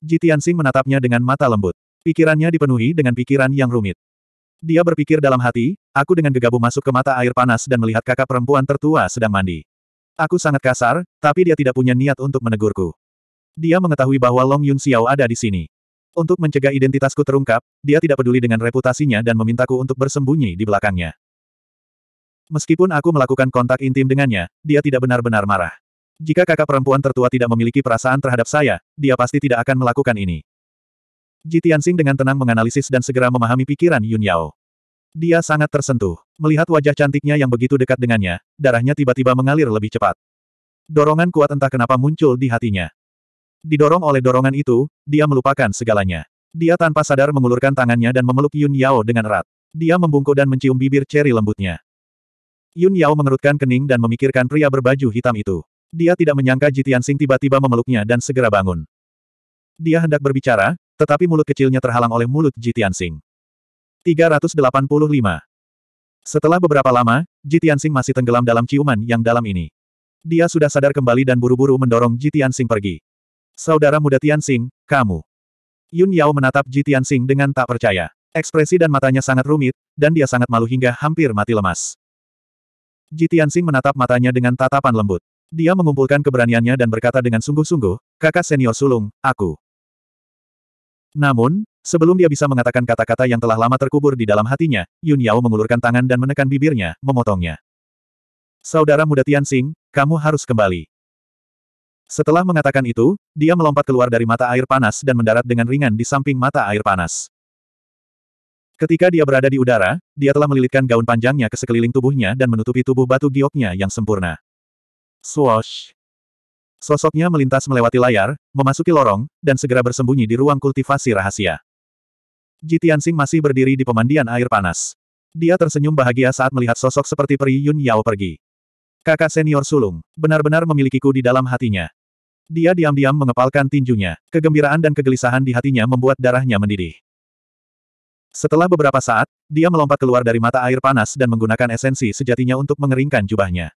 Ji Tianxing menatapnya dengan mata lembut. Pikirannya dipenuhi dengan pikiran yang rumit. Dia berpikir dalam hati, aku dengan gegabah masuk ke mata air panas dan melihat kakak perempuan tertua sedang mandi. Aku sangat kasar, tapi dia tidak punya niat untuk menegurku. Dia mengetahui bahwa Long Yun Xiao ada di sini. Untuk mencegah identitasku terungkap, dia tidak peduli dengan reputasinya dan memintaku untuk bersembunyi di belakangnya. Meskipun aku melakukan kontak intim dengannya, dia tidak benar-benar marah. Jika kakak perempuan tertua tidak memiliki perasaan terhadap saya, dia pasti tidak akan melakukan ini. Ji Tianxing dengan tenang menganalisis dan segera memahami pikiran Yun Yao. Dia sangat tersentuh. Melihat wajah cantiknya yang begitu dekat dengannya, darahnya tiba-tiba mengalir lebih cepat. Dorongan kuat entah kenapa muncul di hatinya. Didorong oleh dorongan itu, dia melupakan segalanya. Dia tanpa sadar mengulurkan tangannya dan memeluk Yun Yao dengan erat. Dia membungkuk dan mencium bibir ceri lembutnya. Yun Yao mengerutkan kening dan memikirkan pria berbaju hitam itu. Dia tidak menyangka Jitian Sing tiba-tiba memeluknya dan segera bangun. Dia hendak berbicara, tetapi mulut kecilnya terhalang oleh mulut Jitian Sing. 385. Setelah beberapa lama, Ji masih tenggelam dalam ciuman yang dalam ini. Dia sudah sadar kembali dan buru-buru mendorong Ji pergi. Saudara muda Tianxing, kamu. Yun Yao menatap Ji dengan tak percaya. Ekspresi dan matanya sangat rumit, dan dia sangat malu hingga hampir mati lemas. Ji menatap matanya dengan tatapan lembut. Dia mengumpulkan keberaniannya dan berkata dengan sungguh-sungguh, kakak senior sulung, aku. Namun, Sebelum dia bisa mengatakan kata-kata yang telah lama terkubur di dalam hatinya, Yun Yao mengulurkan tangan dan menekan bibirnya, memotongnya. Saudara muda Tianxing, kamu harus kembali. Setelah mengatakan itu, dia melompat keluar dari mata air panas dan mendarat dengan ringan di samping mata air panas. Ketika dia berada di udara, dia telah melilitkan gaun panjangnya ke sekeliling tubuhnya dan menutupi tubuh batu gioknya yang sempurna. Swoosh! Sosoknya melintas melewati layar, memasuki lorong, dan segera bersembunyi di ruang kultivasi rahasia. Ji Tianxing masih berdiri di pemandian air panas. Dia tersenyum bahagia saat melihat sosok seperti peri Yun Yao pergi. Kakak senior sulung, benar-benar memilikiku di dalam hatinya. Dia diam-diam mengepalkan tinjunya. Kegembiraan dan kegelisahan di hatinya membuat darahnya mendidih. Setelah beberapa saat, dia melompat keluar dari mata air panas dan menggunakan esensi sejatinya untuk mengeringkan jubahnya.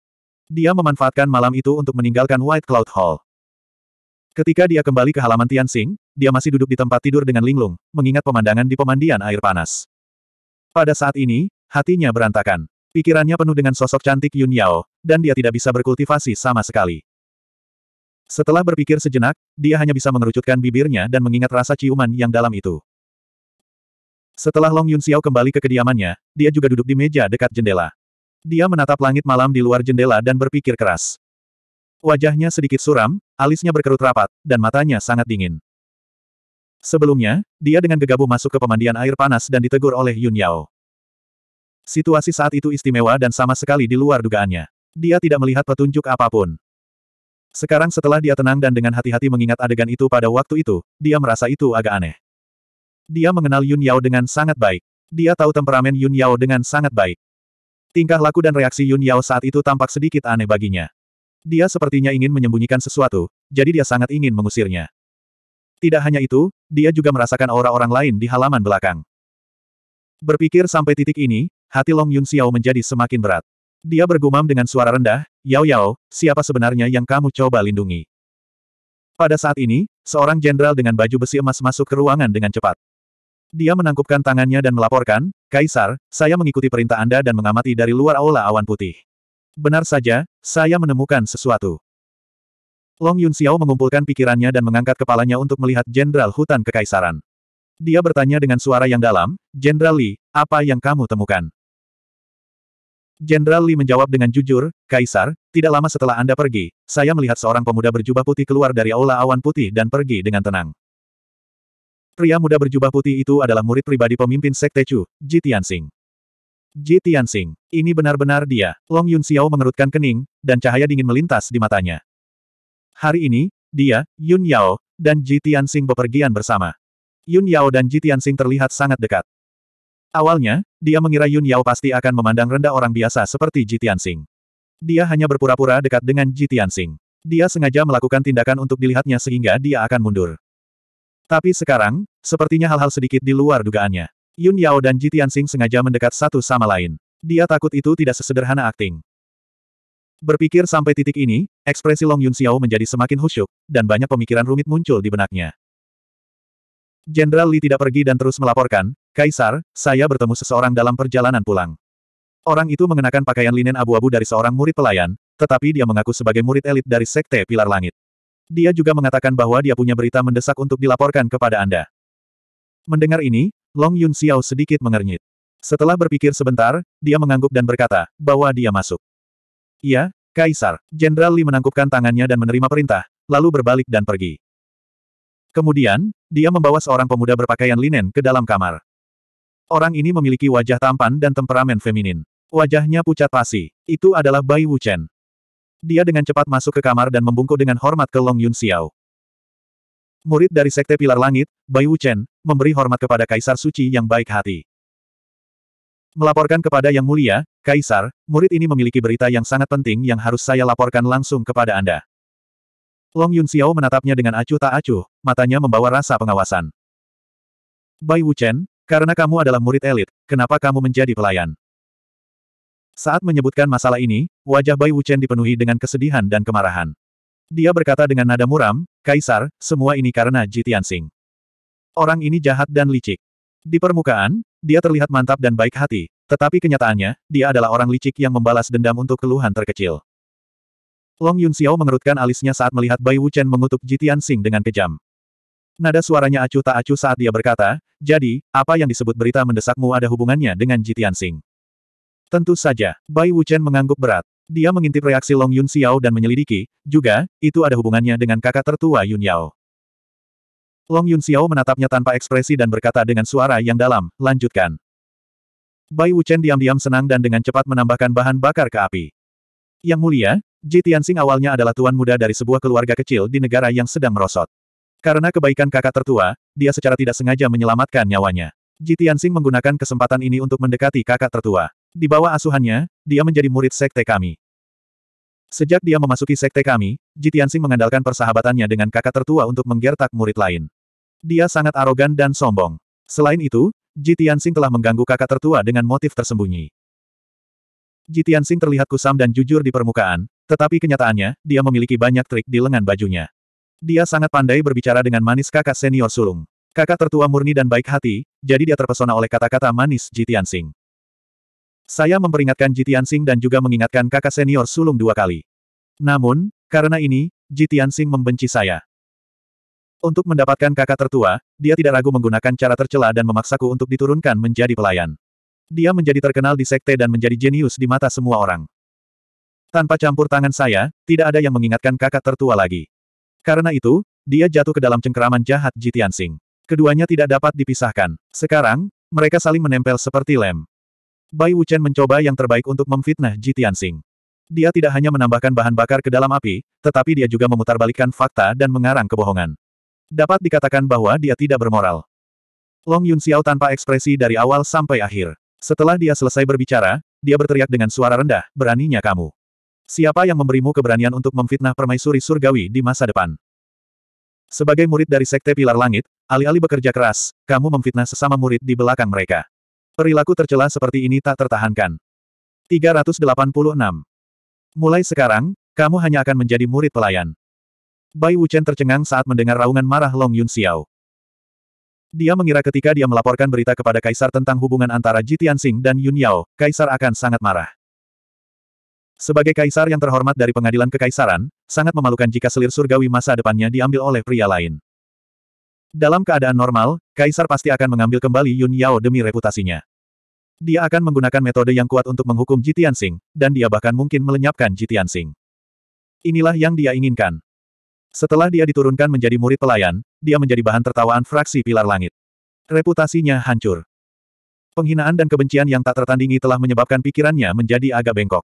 Dia memanfaatkan malam itu untuk meninggalkan White Cloud Hall. Ketika dia kembali ke halaman Tianxing, dia masih duduk di tempat tidur dengan linglung, mengingat pemandangan di pemandian air panas. Pada saat ini, hatinya berantakan. Pikirannya penuh dengan sosok cantik Yun Yao, dan dia tidak bisa berkultivasi sama sekali. Setelah berpikir sejenak, dia hanya bisa mengerucutkan bibirnya dan mengingat rasa ciuman yang dalam itu. Setelah Long Yun Xiao kembali ke kediamannya, dia juga duduk di meja dekat jendela. Dia menatap langit malam di luar jendela dan berpikir keras. Wajahnya sedikit suram, alisnya berkerut rapat, dan matanya sangat dingin. Sebelumnya, dia dengan gegabah masuk ke pemandian air panas dan ditegur oleh Yun Yao. Situasi saat itu istimewa dan sama sekali di luar dugaannya. Dia tidak melihat petunjuk apapun. Sekarang setelah dia tenang dan dengan hati-hati mengingat adegan itu pada waktu itu, dia merasa itu agak aneh. Dia mengenal Yun Yao dengan sangat baik. Dia tahu temperamen Yun Yao dengan sangat baik. Tingkah laku dan reaksi Yun Yao saat itu tampak sedikit aneh baginya. Dia sepertinya ingin menyembunyikan sesuatu, jadi dia sangat ingin mengusirnya. Tidak hanya itu, dia juga merasakan aura orang lain di halaman belakang. Berpikir sampai titik ini, hati Long Yun Xiao menjadi semakin berat. Dia bergumam dengan suara rendah, Yao Yao, siapa sebenarnya yang kamu coba lindungi? Pada saat ini, seorang jenderal dengan baju besi emas masuk ke ruangan dengan cepat. Dia menangkupkan tangannya dan melaporkan, Kaisar, saya mengikuti perintah Anda dan mengamati dari luar aula awan putih. Benar saja, saya menemukan sesuatu. Long Yun Xiao mengumpulkan pikirannya dan mengangkat kepalanya untuk melihat Jenderal Hutan Kekaisaran. Dia bertanya dengan suara yang dalam, Jenderal Li, apa yang kamu temukan? Jenderal Li menjawab dengan jujur, Kaisar, tidak lama setelah Anda pergi, saya melihat seorang pemuda berjubah putih keluar dari aula awan putih dan pergi dengan tenang. Pria muda berjubah putih itu adalah murid pribadi pemimpin Sekte Chu, Ji Tianxing. Ji Tianxing, ini benar-benar dia. Long Yun Xiao mengerutkan kening, dan cahaya dingin melintas di matanya. Hari ini, dia, Yun Yao, dan Ji Tianxing bepergian bersama. Yun Yao dan Ji Tianxing terlihat sangat dekat. Awalnya, dia mengira Yun Yao pasti akan memandang rendah orang biasa seperti Ji Tianxing. Dia hanya berpura-pura dekat dengan Ji Tianxing. Dia sengaja melakukan tindakan untuk dilihatnya sehingga dia akan mundur. Tapi sekarang, sepertinya hal-hal sedikit di luar dugaannya. Yun Yao dan Ji Tianxing sengaja mendekat satu sama lain. Dia takut itu tidak sesederhana akting. Berpikir sampai titik ini, ekspresi Long Yun Xiao menjadi semakin khusyuk, dan banyak pemikiran rumit muncul di benaknya. Jenderal Li tidak pergi dan terus melaporkan, Kaisar, saya bertemu seseorang dalam perjalanan pulang. Orang itu mengenakan pakaian linen abu-abu dari seorang murid pelayan, tetapi dia mengaku sebagai murid elit dari Sekte Pilar Langit. Dia juga mengatakan bahwa dia punya berita mendesak untuk dilaporkan kepada Anda. Mendengar ini, Long Yun Xiao sedikit mengernyit. Setelah berpikir sebentar, dia mengangguk dan berkata, bahwa dia masuk. Iya, Kaisar. Jenderal Li menangkupkan tangannya dan menerima perintah, lalu berbalik dan pergi. Kemudian, dia membawa seorang pemuda berpakaian linen ke dalam kamar. Orang ini memiliki wajah tampan dan temperamen feminin. Wajahnya pucat pasi. Itu adalah Bai Wuchen. Dia dengan cepat masuk ke kamar dan membungkuk dengan hormat ke Long Yun Xiao murid dari Sekte Pilar Langit, Bai Wuchen, memberi hormat kepada Kaisar Suci yang baik hati. Melaporkan kepada Yang Mulia, Kaisar, murid ini memiliki berita yang sangat penting yang harus saya laporkan langsung kepada Anda. Long Yun Xiao menatapnya dengan acuh tak acuh, matanya membawa rasa pengawasan. Bai Wuchen, karena kamu adalah murid elit, kenapa kamu menjadi pelayan? Saat menyebutkan masalah ini, wajah Bai Wuchen dipenuhi dengan kesedihan dan kemarahan. Dia berkata dengan nada muram, Kaisar, semua ini karena Ji Tianxing. Orang ini jahat dan licik. Di permukaan, dia terlihat mantap dan baik hati, tetapi kenyataannya, dia adalah orang licik yang membalas dendam untuk keluhan terkecil. Long Yun Xiao mengerutkan alisnya saat melihat Bai Wuchen mengutuk Ji Tianxing dengan kejam. Nada suaranya acuh tak acuh saat dia berkata, jadi, apa yang disebut berita mendesakmu ada hubungannya dengan Ji Tianxing. Tentu saja, Bai Wuchen mengangguk berat. Dia mengintip reaksi Long Yun Xiao dan menyelidiki, juga, itu ada hubungannya dengan kakak tertua Yun Yao. Long Yun Xiao menatapnya tanpa ekspresi dan berkata dengan suara yang dalam, lanjutkan. Bai Wuchen diam-diam senang dan dengan cepat menambahkan bahan bakar ke api. Yang mulia, Ji Tianxing awalnya adalah tuan muda dari sebuah keluarga kecil di negara yang sedang merosot. Karena kebaikan kakak tertua, dia secara tidak sengaja menyelamatkan nyawanya. Ji Tianxing menggunakan kesempatan ini untuk mendekati kakak tertua. Di bawah asuhannya, dia menjadi murid sekte kami. Sejak dia memasuki sekte kami, Jitiansing mengandalkan persahabatannya dengan kakak tertua untuk menggertak murid lain. Dia sangat arogan dan sombong. Selain itu, Jitiansing telah mengganggu kakak tertua dengan motif tersembunyi. Jitiansing terlihat kusam dan jujur di permukaan, tetapi kenyataannya, dia memiliki banyak trik di lengan bajunya. Dia sangat pandai berbicara dengan manis kakak senior sulung. Kakak tertua murni dan baik hati, jadi dia terpesona oleh kata-kata manis Jitiansing. Saya memperingatkan Jitian Sing dan juga mengingatkan kakak senior sulung dua kali. Namun, karena ini, Jitian Sing membenci saya. Untuk mendapatkan kakak tertua, dia tidak ragu menggunakan cara tercela dan memaksaku untuk diturunkan menjadi pelayan. Dia menjadi terkenal di sekte dan menjadi jenius di mata semua orang. Tanpa campur tangan saya, tidak ada yang mengingatkan kakak tertua lagi. Karena itu, dia jatuh ke dalam cengkeraman jahat Jitian Sing. Keduanya tidak dapat dipisahkan. Sekarang, mereka saling menempel seperti lem. Bai Wuchen mencoba yang terbaik untuk memfitnah Ji Tianxing. Dia tidak hanya menambahkan bahan bakar ke dalam api, tetapi dia juga memutarbalikkan fakta dan mengarang kebohongan. Dapat dikatakan bahwa dia tidak bermoral. Long Yun Xiao tanpa ekspresi dari awal sampai akhir. Setelah dia selesai berbicara, dia berteriak dengan suara rendah, beraninya kamu. Siapa yang memberimu keberanian untuk memfitnah permaisuri surgawi di masa depan? Sebagai murid dari Sekte Pilar Langit, alih-alih bekerja keras, kamu memfitnah sesama murid di belakang mereka. Perilaku tercela seperti ini tak tertahankan. 386. Mulai sekarang, kamu hanya akan menjadi murid pelayan. Bai Wuchen tercengang saat mendengar raungan marah Long Yun Xiao. Dia mengira ketika dia melaporkan berita kepada Kaisar tentang hubungan antara Tianxing dan Yun Yao, Kaisar akan sangat marah. Sebagai Kaisar yang terhormat dari pengadilan kekaisaran, sangat memalukan jika selir surgawi masa depannya diambil oleh pria lain. Dalam keadaan normal, Kaisar pasti akan mengambil kembali Yun Yao demi reputasinya. Dia akan menggunakan metode yang kuat untuk menghukum Jitian Sing, dan dia bahkan mungkin melenyapkan Jitian Sing. Inilah yang dia inginkan. Setelah dia diturunkan menjadi murid pelayan, dia menjadi bahan tertawaan fraksi Pilar Langit. Reputasinya hancur. Penghinaan dan kebencian yang tak tertandingi telah menyebabkan pikirannya menjadi agak bengkok.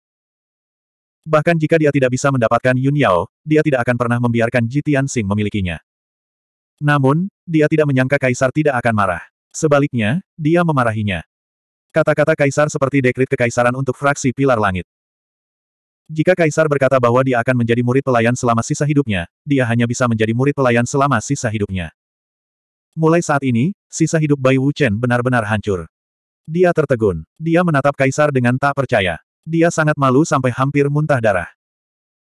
Bahkan jika dia tidak bisa mendapatkan Yun Yao, dia tidak akan pernah membiarkan Jitian Sing memilikinya. Namun, dia tidak menyangka Kaisar tidak akan marah. Sebaliknya, dia memarahinya. Kata-kata Kaisar seperti dekrit kekaisaran untuk fraksi Pilar Langit. Jika Kaisar berkata bahwa dia akan menjadi murid pelayan selama sisa hidupnya, dia hanya bisa menjadi murid pelayan selama sisa hidupnya. Mulai saat ini, sisa hidup Bai Wuchen benar-benar hancur. Dia tertegun. Dia menatap Kaisar dengan tak percaya. Dia sangat malu sampai hampir muntah darah.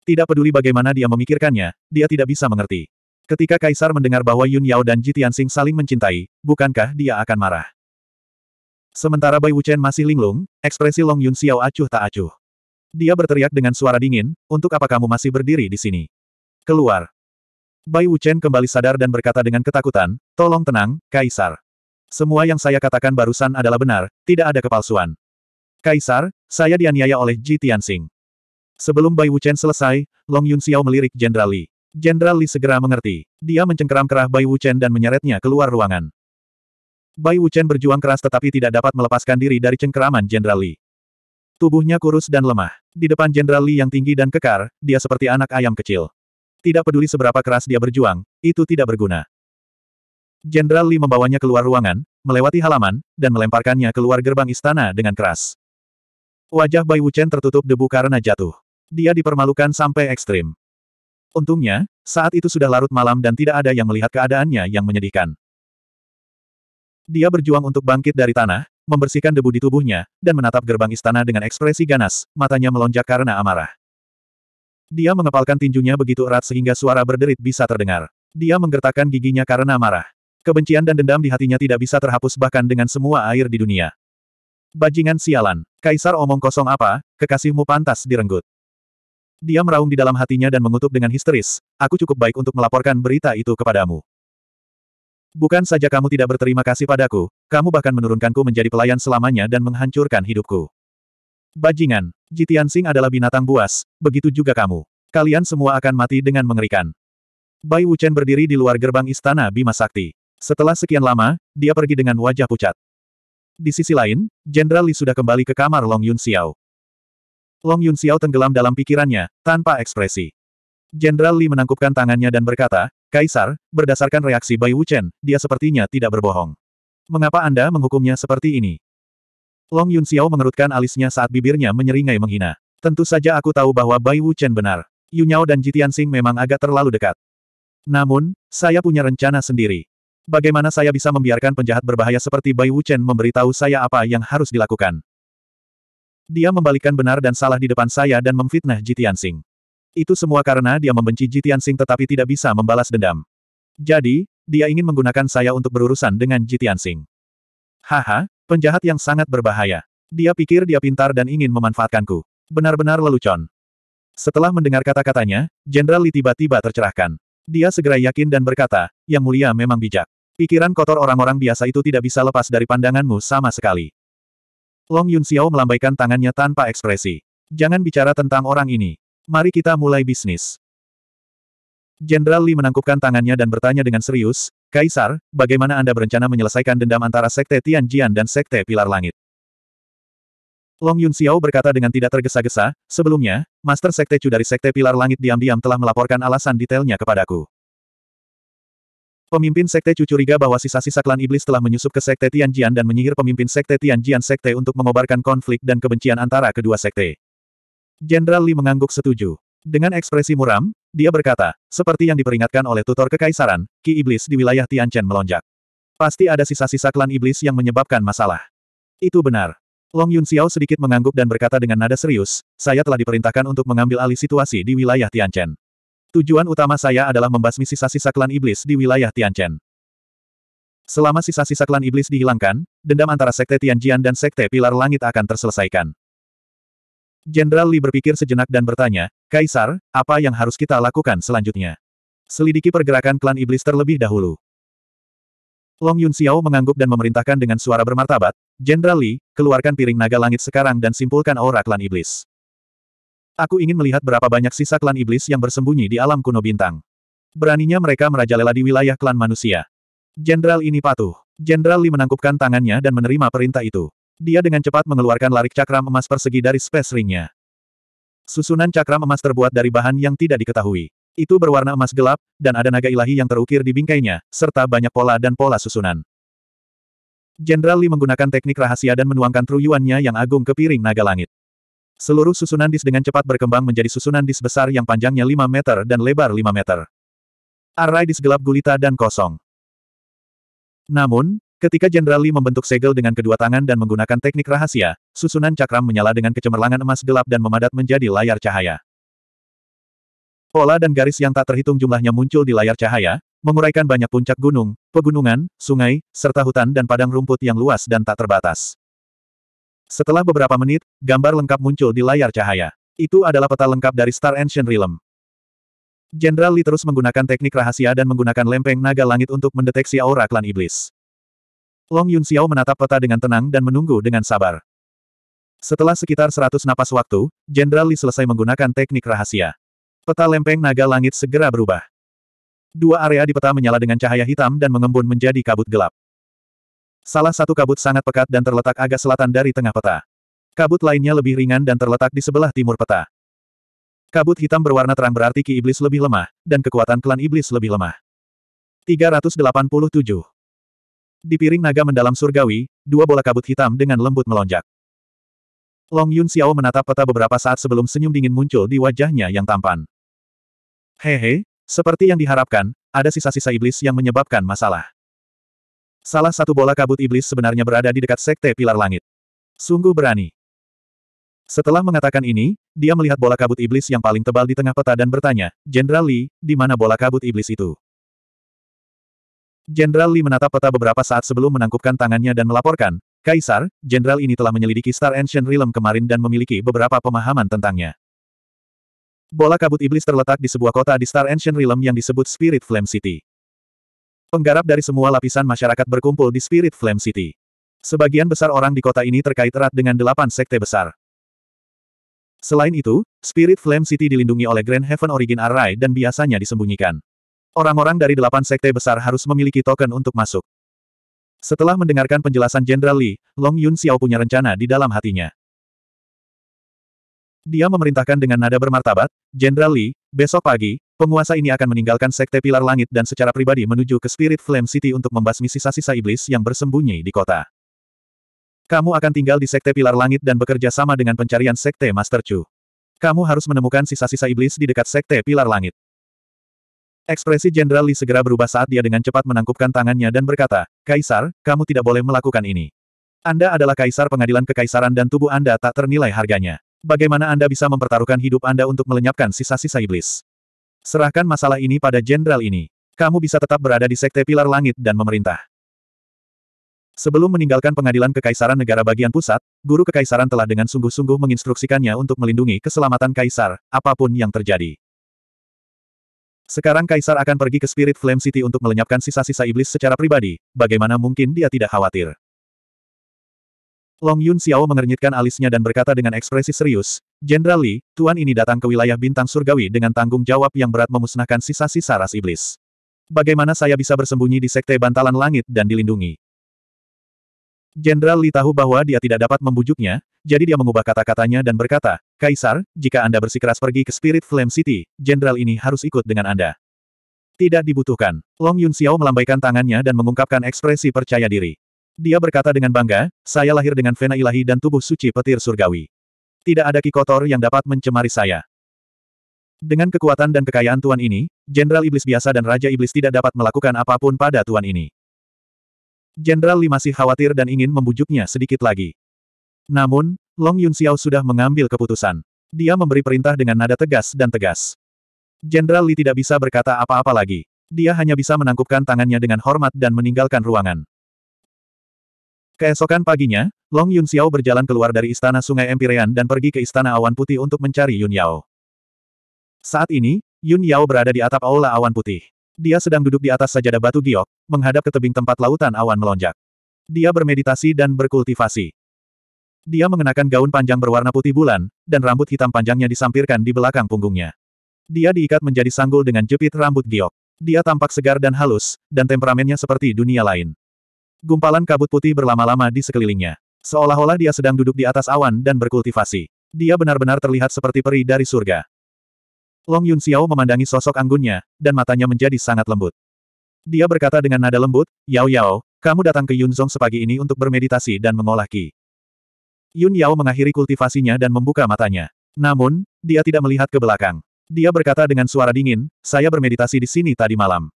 Tidak peduli bagaimana dia memikirkannya, dia tidak bisa mengerti. Ketika Kaisar mendengar bahwa Yun Yao dan Ji Tianxing saling mencintai, bukankah dia akan marah? Sementara Bai Wuchen masih linglung, ekspresi Long Yun Xiao acuh tak acuh. Dia berteriak dengan suara dingin, untuk apa kamu masih berdiri di sini? Keluar. Bai Wuchen kembali sadar dan berkata dengan ketakutan, tolong tenang, Kaisar. Semua yang saya katakan barusan adalah benar, tidak ada kepalsuan. Kaisar, saya dianiaya oleh Ji Tianxing. Sebelum Bai Wuchen selesai, Long Yun Xiao melirik Jenderal Li. Jenderal Li segera mengerti. Dia mencengkeram kerah Bai Wuchen dan menyeretnya keluar ruangan. Bai Wuchen berjuang keras tetapi tidak dapat melepaskan diri dari cengkeraman Jenderal Li. Tubuhnya kurus dan lemah. Di depan Jenderal Li yang tinggi dan kekar, dia seperti anak ayam kecil. Tidak peduli seberapa keras dia berjuang, itu tidak berguna. Jenderal Li membawanya keluar ruangan, melewati halaman, dan melemparkannya keluar gerbang istana dengan keras. Wajah Bai Wuchen tertutup debu karena jatuh. Dia dipermalukan sampai ekstrim. Untungnya, saat itu sudah larut malam dan tidak ada yang melihat keadaannya yang menyedihkan. Dia berjuang untuk bangkit dari tanah, membersihkan debu di tubuhnya, dan menatap gerbang istana dengan ekspresi ganas, matanya melonjak karena amarah. Dia mengepalkan tinjunya begitu erat sehingga suara berderit bisa terdengar. Dia menggertakkan giginya karena marah. Kebencian dan dendam di hatinya tidak bisa terhapus bahkan dengan semua air di dunia. Bajingan sialan, kaisar omong kosong apa, kekasihmu pantas direnggut. Dia meraung di dalam hatinya dan mengutuk dengan histeris, aku cukup baik untuk melaporkan berita itu kepadamu. Bukan saja kamu tidak berterima kasih padaku, kamu bahkan menurunkanku menjadi pelayan selamanya dan menghancurkan hidupku. Bajingan, Jitian Sing adalah binatang buas, begitu juga kamu. Kalian semua akan mati dengan mengerikan. Bai Wuchen berdiri di luar gerbang istana Bima Sakti. Setelah sekian lama, dia pergi dengan wajah pucat. Di sisi lain, Jenderal Li sudah kembali ke kamar Long Yun Xiao. Long Yun Xiao tenggelam dalam pikirannya, tanpa ekspresi. Jenderal Li menangkupkan tangannya dan berkata, Kaisar, berdasarkan reaksi Bai Wuchen, dia sepertinya tidak berbohong. Mengapa Anda menghukumnya seperti ini? Long Yun Xiao mengerutkan alisnya saat bibirnya menyeringai menghina. Tentu saja aku tahu bahwa Bai Wuchen benar. Yu Yao dan Jitian Sing memang agak terlalu dekat. Namun, saya punya rencana sendiri. Bagaimana saya bisa membiarkan penjahat berbahaya seperti Bai Wuchen memberitahu saya apa yang harus dilakukan? Dia membalikkan benar dan salah di depan saya dan memfitnah Jitian Sing. Itu semua karena dia membenci Jitian Sing tetapi tidak bisa membalas dendam. Jadi, dia ingin menggunakan saya untuk berurusan dengan Jitian Sing. Haha, penjahat yang sangat berbahaya. Dia pikir dia pintar dan ingin memanfaatkanku. Benar-benar lelucon. Setelah mendengar kata-katanya, Jenderal Li tiba-tiba tercerahkan. Dia segera yakin dan berkata, Yang Mulia memang bijak. Pikiran kotor orang-orang biasa itu tidak bisa lepas dari pandanganmu sama sekali. Long Yun Xiao melambaikan tangannya tanpa ekspresi. Jangan bicara tentang orang ini. Mari kita mulai bisnis. Jenderal Li menangkupkan tangannya dan bertanya dengan serius, Kaisar, bagaimana Anda berencana menyelesaikan dendam antara Sekte Tianjian dan Sekte Pilar Langit? Long Yun Xiao berkata dengan tidak tergesa-gesa, sebelumnya, Master Sekte Chu dari Sekte Pilar Langit diam-diam telah melaporkan alasan detailnya kepadaku. Pemimpin Sekte Cucuriga curiga bahwa sisa-sisa klan iblis telah menyusup ke Sekte Tianjian dan menyihir pemimpin Sekte Tianjian Sekte untuk mengobarkan konflik dan kebencian antara kedua sekte. Jenderal Li mengangguk setuju. Dengan ekspresi muram, dia berkata, seperti yang diperingatkan oleh tutor kekaisaran, Ki Iblis di wilayah Tianchen melonjak. Pasti ada sisa-sisa klan iblis yang menyebabkan masalah. Itu benar. Long Yun Xiao sedikit mengangguk dan berkata dengan nada serius, saya telah diperintahkan untuk mengambil alih situasi di wilayah Tianchen. Tujuan utama saya adalah membasmi sisa-sisa klan iblis di wilayah Tianchen. Selama sisa-sisa klan iblis dihilangkan, dendam antara Sekte Tianjian dan Sekte Pilar Langit akan terselesaikan. Jenderal Li berpikir sejenak dan bertanya, Kaisar, apa yang harus kita lakukan selanjutnya? Selidiki pergerakan klan iblis terlebih dahulu. Long Yun Xiao mengangguk dan memerintahkan dengan suara bermartabat, Jenderal Li, keluarkan piring naga langit sekarang dan simpulkan aura klan iblis. Aku ingin melihat berapa banyak sisa klan iblis yang bersembunyi di alam kuno bintang. Beraninya mereka merajalela di wilayah klan manusia. Jenderal ini patuh. Jenderal Li menangkupkan tangannya dan menerima perintah itu. Dia dengan cepat mengeluarkan larik cakram emas persegi dari space ringnya. Susunan cakram emas terbuat dari bahan yang tidak diketahui. Itu berwarna emas gelap, dan ada naga ilahi yang terukir di bingkainya, serta banyak pola dan pola susunan. Jenderal Li menggunakan teknik rahasia dan menuangkan truyuannya yang agung ke piring naga langit. Seluruh susunan dis dengan cepat berkembang menjadi susunan dis besar yang panjangnya 5 meter dan lebar 5 meter. Array dis gelap gulita dan kosong. Namun, ketika Jenderal Li membentuk segel dengan kedua tangan dan menggunakan teknik rahasia, susunan cakram menyala dengan kecemerlangan emas gelap dan memadat menjadi layar cahaya. Pola dan garis yang tak terhitung jumlahnya muncul di layar cahaya, menguraikan banyak puncak gunung, pegunungan, sungai, serta hutan dan padang rumput yang luas dan tak terbatas. Setelah beberapa menit, gambar lengkap muncul di layar cahaya. Itu adalah peta lengkap dari Star Ancient Realm. Jenderal Li terus menggunakan teknik rahasia dan menggunakan lempeng naga langit untuk mendeteksi aura klan iblis. Long Yun Xiao menatap peta dengan tenang dan menunggu dengan sabar. Setelah sekitar 100 napas waktu, Jenderal Li selesai menggunakan teknik rahasia. Peta lempeng naga langit segera berubah. Dua area di peta menyala dengan cahaya hitam dan mengembun menjadi kabut gelap. Salah satu kabut sangat pekat dan terletak agak selatan dari tengah peta. Kabut lainnya lebih ringan dan terletak di sebelah timur peta. Kabut hitam berwarna terang berarti ki iblis lebih lemah, dan kekuatan klan iblis lebih lemah. 387. Di piring naga mendalam surgawi, dua bola kabut hitam dengan lembut melonjak. Long Yun Xiao menatap peta beberapa saat sebelum senyum dingin muncul di wajahnya yang tampan. Hehe, seperti yang diharapkan, ada sisa-sisa iblis yang menyebabkan masalah. Salah satu bola kabut iblis sebenarnya berada di dekat sekte pilar langit. Sungguh berani. Setelah mengatakan ini, dia melihat bola kabut iblis yang paling tebal di tengah peta dan bertanya, Jenderal Li, di mana bola kabut iblis itu? Jenderal Li menatap peta beberapa saat sebelum menangkupkan tangannya dan melaporkan, Kaisar, jenderal ini telah menyelidiki Star Ancient Realm kemarin dan memiliki beberapa pemahaman tentangnya. Bola kabut iblis terletak di sebuah kota di Star Ancient Realm yang disebut Spirit Flame City. Penggarap dari semua lapisan masyarakat berkumpul di Spirit Flame City. Sebagian besar orang di kota ini terkait erat dengan delapan sekte besar. Selain itu, Spirit Flame City dilindungi oleh Grand Heaven Origin Array dan biasanya disembunyikan. Orang-orang dari delapan sekte besar harus memiliki token untuk masuk. Setelah mendengarkan penjelasan Jenderal Li, Long Yun Xiao punya rencana di dalam hatinya. Dia memerintahkan dengan nada bermartabat, Jenderal Li, besok pagi, Penguasa ini akan meninggalkan Sekte Pilar Langit dan secara pribadi menuju ke Spirit Flame City untuk membasmi sisa-sisa iblis yang bersembunyi di kota. Kamu akan tinggal di Sekte Pilar Langit dan bekerja sama dengan pencarian Sekte Master Chu. Kamu harus menemukan sisa-sisa iblis di dekat Sekte Pilar Langit. Ekspresi Jenderal Li segera berubah saat dia dengan cepat menangkupkan tangannya dan berkata, Kaisar, kamu tidak boleh melakukan ini. Anda adalah Kaisar Pengadilan Kekaisaran dan tubuh Anda tak ternilai harganya. Bagaimana Anda bisa mempertaruhkan hidup Anda untuk melenyapkan sisa-sisa iblis? Serahkan masalah ini pada jenderal ini. Kamu bisa tetap berada di Sekte Pilar Langit dan memerintah. Sebelum meninggalkan pengadilan Kekaisaran Negara Bagian Pusat, Guru Kekaisaran telah dengan sungguh-sungguh menginstruksikannya untuk melindungi keselamatan Kaisar, apapun yang terjadi. Sekarang Kaisar akan pergi ke Spirit Flame City untuk melenyapkan sisa-sisa iblis secara pribadi, bagaimana mungkin dia tidak khawatir. Long Yun Xiao mengernyitkan alisnya dan berkata dengan ekspresi serius, Jenderal Li, Tuan ini datang ke wilayah bintang surgawi dengan tanggung jawab yang berat memusnahkan sisa-sisa ras iblis. Bagaimana saya bisa bersembunyi di sekte bantalan langit dan dilindungi? Jenderal Li tahu bahwa dia tidak dapat membujuknya, jadi dia mengubah kata-katanya dan berkata, Kaisar, jika Anda bersikeras pergi ke Spirit Flame City, jenderal ini harus ikut dengan Anda. Tidak dibutuhkan. Long Yun Xiao melambaikan tangannya dan mengungkapkan ekspresi percaya diri. Dia berkata dengan bangga, saya lahir dengan vena ilahi dan tubuh suci petir surgawi. Tidak ada kikotor yang dapat mencemari saya. Dengan kekuatan dan kekayaan Tuan ini, Jenderal Iblis biasa dan Raja Iblis tidak dapat melakukan apapun pada Tuan ini. Jenderal Li masih khawatir dan ingin membujuknya sedikit lagi. Namun, Long Yun Xiao sudah mengambil keputusan. Dia memberi perintah dengan nada tegas dan tegas. Jenderal Li tidak bisa berkata apa-apa lagi. Dia hanya bisa menangkupkan tangannya dengan hormat dan meninggalkan ruangan. Keesokan paginya, Long Yun Xiao berjalan keluar dari Istana Sungai Empirean dan pergi ke Istana Awan Putih untuk mencari Yun Yao. Saat ini, Yun Yao berada di atap Aula Awan Putih. Dia sedang duduk di atas sajadah batu giok, menghadap ke tebing tempat lautan awan melonjak. Dia bermeditasi dan berkultivasi. Dia mengenakan gaun panjang berwarna putih bulan, dan rambut hitam panjangnya disampirkan di belakang punggungnya. Dia diikat menjadi sanggul dengan jepit rambut giok. Dia tampak segar dan halus, dan temperamennya seperti dunia lain. Gumpalan kabut putih berlama-lama di sekelilingnya. Seolah-olah dia sedang duduk di atas awan dan berkultivasi. Dia benar-benar terlihat seperti peri dari surga. Long Yun Xiao memandangi sosok anggunnya, dan matanya menjadi sangat lembut. Dia berkata dengan nada lembut, Yao Yao, kamu datang ke Yun Zong sepagi ini untuk bermeditasi dan mengolah ki. Yun Yao mengakhiri kultivasinya dan membuka matanya. Namun, dia tidak melihat ke belakang. Dia berkata dengan suara dingin, saya bermeditasi di sini tadi malam.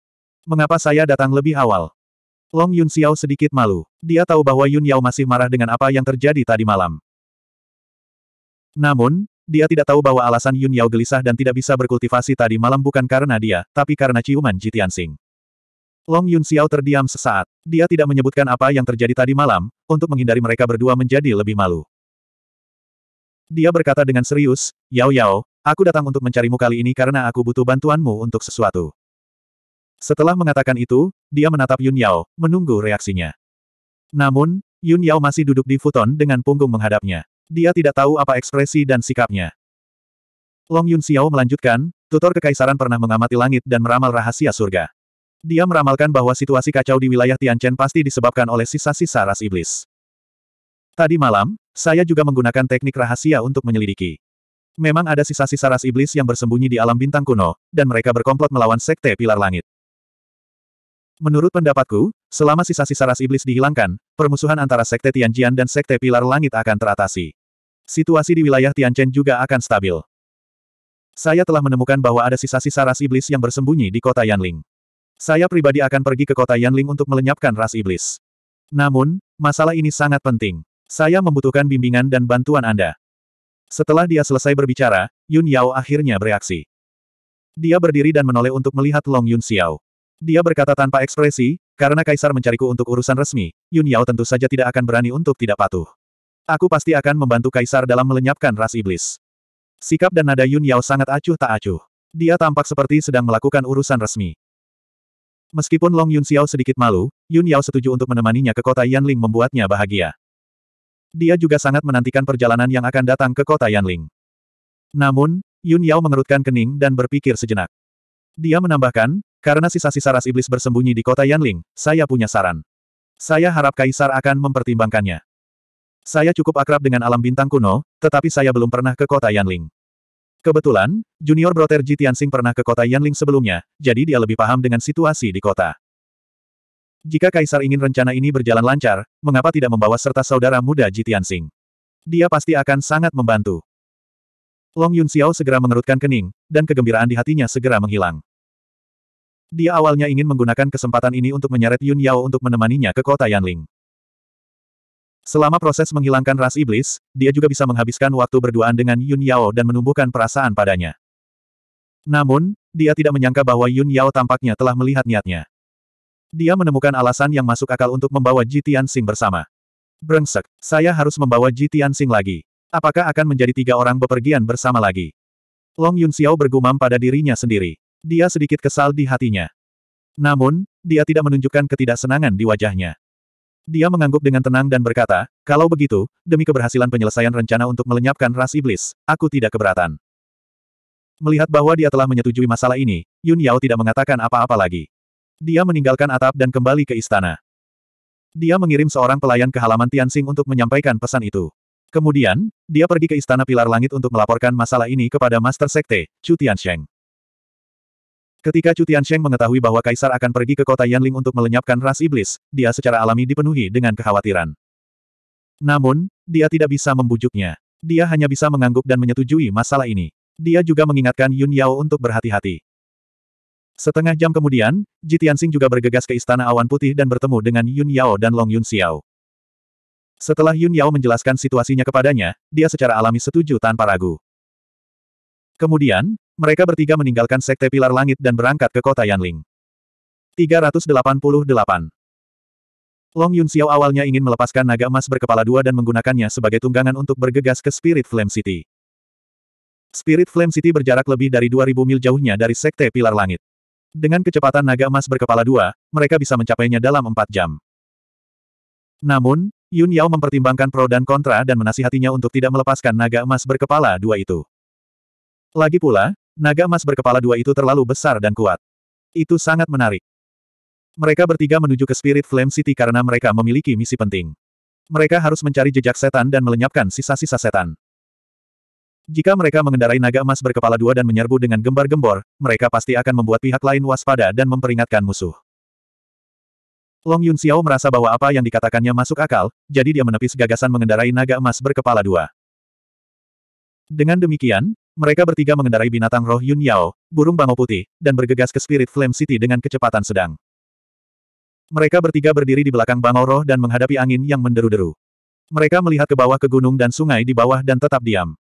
Mengapa saya datang lebih awal? Long Yun Xiao sedikit malu. Dia tahu bahwa Yun Yao masih marah dengan apa yang terjadi tadi malam. Namun, dia tidak tahu bahwa alasan Yun Yao gelisah dan tidak bisa berkultivasi tadi malam bukan karena dia, tapi karena ciuman Jitian Sing. Long Yun Xiao terdiam sesaat. Dia tidak menyebutkan apa yang terjadi tadi malam, untuk menghindari mereka berdua menjadi lebih malu. Dia berkata dengan serius, Yao Yao, aku datang untuk mencarimu kali ini karena aku butuh bantuanmu untuk sesuatu. Setelah mengatakan itu, dia menatap Yun Yao, menunggu reaksinya. Namun, Yun Yao masih duduk di futon dengan punggung menghadapnya. Dia tidak tahu apa ekspresi dan sikapnya. Long Yun Xiao melanjutkan, tutor kekaisaran pernah mengamati langit dan meramal rahasia surga. Dia meramalkan bahwa situasi kacau di wilayah Tianchen pasti disebabkan oleh sisa-sisa ras iblis. Tadi malam, saya juga menggunakan teknik rahasia untuk menyelidiki. Memang ada sisa-sisa ras iblis yang bersembunyi di alam bintang kuno, dan mereka berkomplot melawan Sekte Pilar Langit. Menurut pendapatku, selama sisa-sisa ras iblis dihilangkan, permusuhan antara Sekte Tianjian dan Sekte Pilar Langit akan teratasi. Situasi di wilayah Tianchen juga akan stabil. Saya telah menemukan bahwa ada sisa-sisa ras iblis yang bersembunyi di kota Yanling. Saya pribadi akan pergi ke kota Yanling untuk melenyapkan ras iblis. Namun, masalah ini sangat penting. Saya membutuhkan bimbingan dan bantuan Anda. Setelah dia selesai berbicara, Yun Yao akhirnya bereaksi. Dia berdiri dan menoleh untuk melihat Long Yun Xiao. Dia berkata tanpa ekspresi, karena kaisar mencariku untuk urusan resmi, Yun Yao tentu saja tidak akan berani untuk tidak patuh. Aku pasti akan membantu kaisar dalam melenyapkan ras iblis. Sikap dan nada Yun Yao sangat acuh tak acuh. Dia tampak seperti sedang melakukan urusan resmi. Meskipun Long Yun Xiao sedikit malu, Yun Yao setuju untuk menemaninya ke kota Yanling membuatnya bahagia. Dia juga sangat menantikan perjalanan yang akan datang ke kota Yanling. Namun, Yun Yao mengerutkan kening dan berpikir sejenak. Dia menambahkan, karena sisa-sisa ras iblis bersembunyi di kota Yanling, saya punya saran. Saya harap Kaisar akan mempertimbangkannya. Saya cukup akrab dengan alam bintang kuno, tetapi saya belum pernah ke kota Yanling. Kebetulan, junior broter Ji Tianxing pernah ke kota Yanling sebelumnya, jadi dia lebih paham dengan situasi di kota. Jika Kaisar ingin rencana ini berjalan lancar, mengapa tidak membawa serta saudara muda Ji Tianxing? Dia pasti akan sangat membantu. Long Yun Xiao segera mengerutkan kening, dan kegembiraan di hatinya segera menghilang. Dia awalnya ingin menggunakan kesempatan ini untuk menyeret Yun Yao untuk menemaninya ke kota Yanling. Selama proses menghilangkan ras iblis, dia juga bisa menghabiskan waktu berduaan dengan Yun Yao dan menumbuhkan perasaan padanya. Namun, dia tidak menyangka bahwa Yun Yao tampaknya telah melihat niatnya. Dia menemukan alasan yang masuk akal untuk membawa Ji Tianxing bersama. Brengsek, saya harus membawa Ji Tianxing lagi. Apakah akan menjadi tiga orang bepergian bersama lagi? Long Yun Xiao bergumam pada dirinya sendiri. Dia sedikit kesal di hatinya. Namun, dia tidak menunjukkan ketidaksenangan di wajahnya. Dia mengangguk dengan tenang dan berkata, kalau begitu, demi keberhasilan penyelesaian rencana untuk melenyapkan ras iblis, aku tidak keberatan. Melihat bahwa dia telah menyetujui masalah ini, Yun Yao tidak mengatakan apa-apa lagi. Dia meninggalkan atap dan kembali ke istana. Dia mengirim seorang pelayan ke halaman Tianxing untuk menyampaikan pesan itu. Kemudian, dia pergi ke istana Pilar Langit untuk melaporkan masalah ini kepada Master Sekte, Chu Tiansheng. Ketika Cutian Sheng mengetahui bahwa Kaisar akan pergi ke kota Yanling untuk melenyapkan ras iblis, dia secara alami dipenuhi dengan kekhawatiran. Namun, dia tidak bisa membujuknya. Dia hanya bisa mengangguk dan menyetujui masalah ini. Dia juga mengingatkan Yun Yao untuk berhati-hati. Setengah jam kemudian, Ji Tianxing juga bergegas ke Istana Awan Putih dan bertemu dengan Yun Yao dan Long Yun Xiao. Setelah Yun Yao menjelaskan situasinya kepadanya, dia secara alami setuju tanpa ragu. Kemudian, mereka bertiga meninggalkan Sekte Pilar Langit dan berangkat ke kota Yanling. 388. Long Yun Xiao awalnya ingin melepaskan naga emas berkepala dua dan menggunakannya sebagai tunggangan untuk bergegas ke Spirit Flame City. Spirit Flame City berjarak lebih dari 2000 mil jauhnya dari Sekte Pilar Langit. Dengan kecepatan naga emas berkepala dua, mereka bisa mencapainya dalam empat jam. Namun, Yun Yao mempertimbangkan pro dan kontra dan menasihatinya untuk tidak melepaskan naga emas berkepala dua itu. Lagi pula, Naga emas berkepala dua itu terlalu besar dan kuat. Itu sangat menarik. Mereka bertiga menuju ke Spirit Flame City karena mereka memiliki misi penting. Mereka harus mencari jejak setan dan melenyapkan sisa-sisa setan. Jika mereka mengendarai naga emas berkepala dua dan menyerbu dengan gembar-gembor, mereka pasti akan membuat pihak lain waspada dan memperingatkan musuh. Long Yun Xiao merasa bahwa apa yang dikatakannya masuk akal, jadi dia menepis gagasan mengendarai naga emas berkepala dua. Dengan demikian, mereka bertiga mengendarai binatang roh Yun Yao, burung bangau putih, dan bergegas ke Spirit Flame City dengan kecepatan sedang. Mereka bertiga berdiri di belakang bangau roh dan menghadapi angin yang menderu-deru. Mereka melihat ke bawah ke gunung dan sungai di bawah dan tetap diam.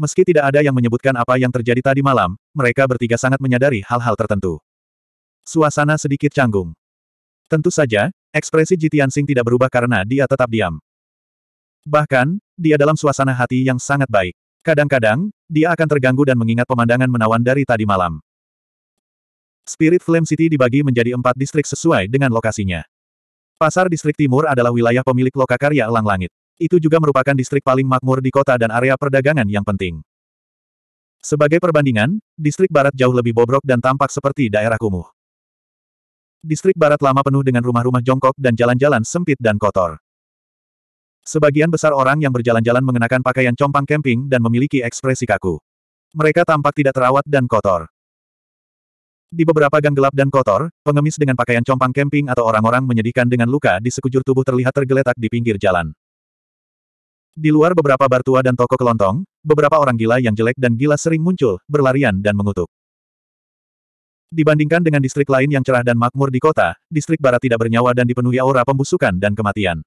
Meski tidak ada yang menyebutkan apa yang terjadi tadi malam, mereka bertiga sangat menyadari hal-hal tertentu. Suasana sedikit canggung. Tentu saja, ekspresi Jitian Sing tidak berubah karena dia tetap diam. Bahkan, dia dalam suasana hati yang sangat baik. Kadang-kadang, dia akan terganggu dan mengingat pemandangan menawan dari tadi malam. Spirit Flame City dibagi menjadi empat distrik sesuai dengan lokasinya. Pasar Distrik Timur adalah wilayah pemilik lokakarya Elang Langit. Itu juga merupakan distrik paling makmur di kota dan area perdagangan yang penting. Sebagai perbandingan, distrik barat jauh lebih bobrok dan tampak seperti daerah kumuh. Distrik barat lama penuh dengan rumah-rumah jongkok dan jalan-jalan sempit dan kotor. Sebagian besar orang yang berjalan-jalan mengenakan pakaian compang camping dan memiliki ekspresi kaku. Mereka tampak tidak terawat dan kotor. Di beberapa gang gelap dan kotor, pengemis dengan pakaian compang camping atau orang-orang menyedihkan dengan luka di sekujur tubuh terlihat tergeletak di pinggir jalan. Di luar beberapa bar tua dan toko kelontong, beberapa orang gila yang jelek dan gila sering muncul, berlarian dan mengutuk. Dibandingkan dengan distrik lain yang cerah dan makmur di kota, distrik barat tidak bernyawa dan dipenuhi aura pembusukan dan kematian.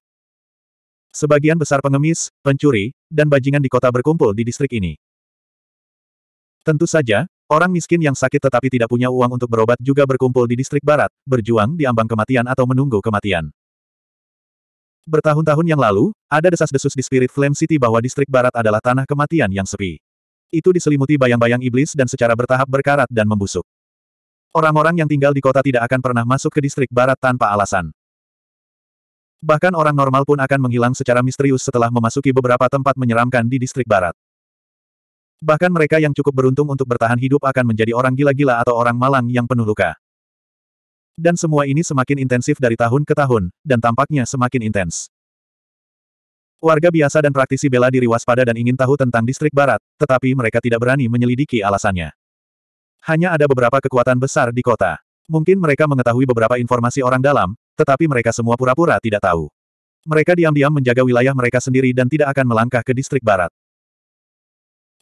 Sebagian besar pengemis, pencuri, dan bajingan di kota berkumpul di distrik ini. Tentu saja, orang miskin yang sakit tetapi tidak punya uang untuk berobat juga berkumpul di distrik barat, berjuang di ambang kematian atau menunggu kematian. Bertahun-tahun yang lalu, ada desas-desus di Spirit Flame City bahwa distrik barat adalah tanah kematian yang sepi. Itu diselimuti bayang-bayang iblis dan secara bertahap berkarat dan membusuk. Orang-orang yang tinggal di kota tidak akan pernah masuk ke distrik barat tanpa alasan. Bahkan orang normal pun akan menghilang secara misterius setelah memasuki beberapa tempat menyeramkan di distrik barat. Bahkan mereka yang cukup beruntung untuk bertahan hidup akan menjadi orang gila-gila atau orang malang yang penuh luka. Dan semua ini semakin intensif dari tahun ke tahun, dan tampaknya semakin intens. Warga biasa dan praktisi bela diri waspada dan ingin tahu tentang distrik barat, tetapi mereka tidak berani menyelidiki alasannya. Hanya ada beberapa kekuatan besar di kota. Mungkin mereka mengetahui beberapa informasi orang dalam, tetapi mereka semua pura-pura tidak tahu. Mereka diam-diam menjaga wilayah mereka sendiri dan tidak akan melangkah ke distrik barat.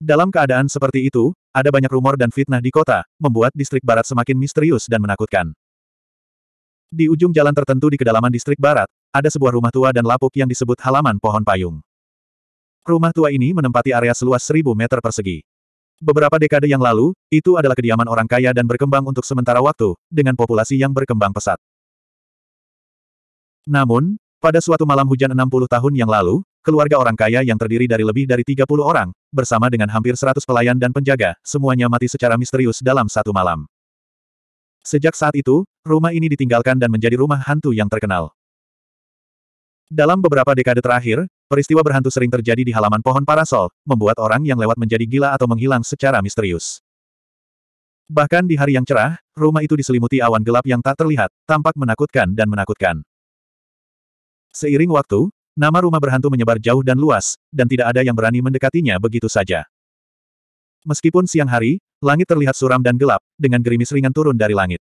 Dalam keadaan seperti itu, ada banyak rumor dan fitnah di kota, membuat distrik barat semakin misterius dan menakutkan. Di ujung jalan tertentu di kedalaman distrik barat, ada sebuah rumah tua dan lapuk yang disebut halaman pohon payung. Rumah tua ini menempati area seluas seribu meter persegi. Beberapa dekade yang lalu, itu adalah kediaman orang kaya dan berkembang untuk sementara waktu, dengan populasi yang berkembang pesat. Namun, pada suatu malam hujan 60 tahun yang lalu, keluarga orang kaya yang terdiri dari lebih dari 30 orang, bersama dengan hampir 100 pelayan dan penjaga, semuanya mati secara misterius dalam satu malam. Sejak saat itu, rumah ini ditinggalkan dan menjadi rumah hantu yang terkenal. Dalam beberapa dekade terakhir, peristiwa berhantu sering terjadi di halaman pohon parasol, membuat orang yang lewat menjadi gila atau menghilang secara misterius. Bahkan di hari yang cerah, rumah itu diselimuti awan gelap yang tak terlihat, tampak menakutkan dan menakutkan. Seiring waktu, nama rumah berhantu menyebar jauh dan luas, dan tidak ada yang berani mendekatinya begitu saja. Meskipun siang hari, langit terlihat suram dan gelap, dengan gerimis ringan turun dari langit.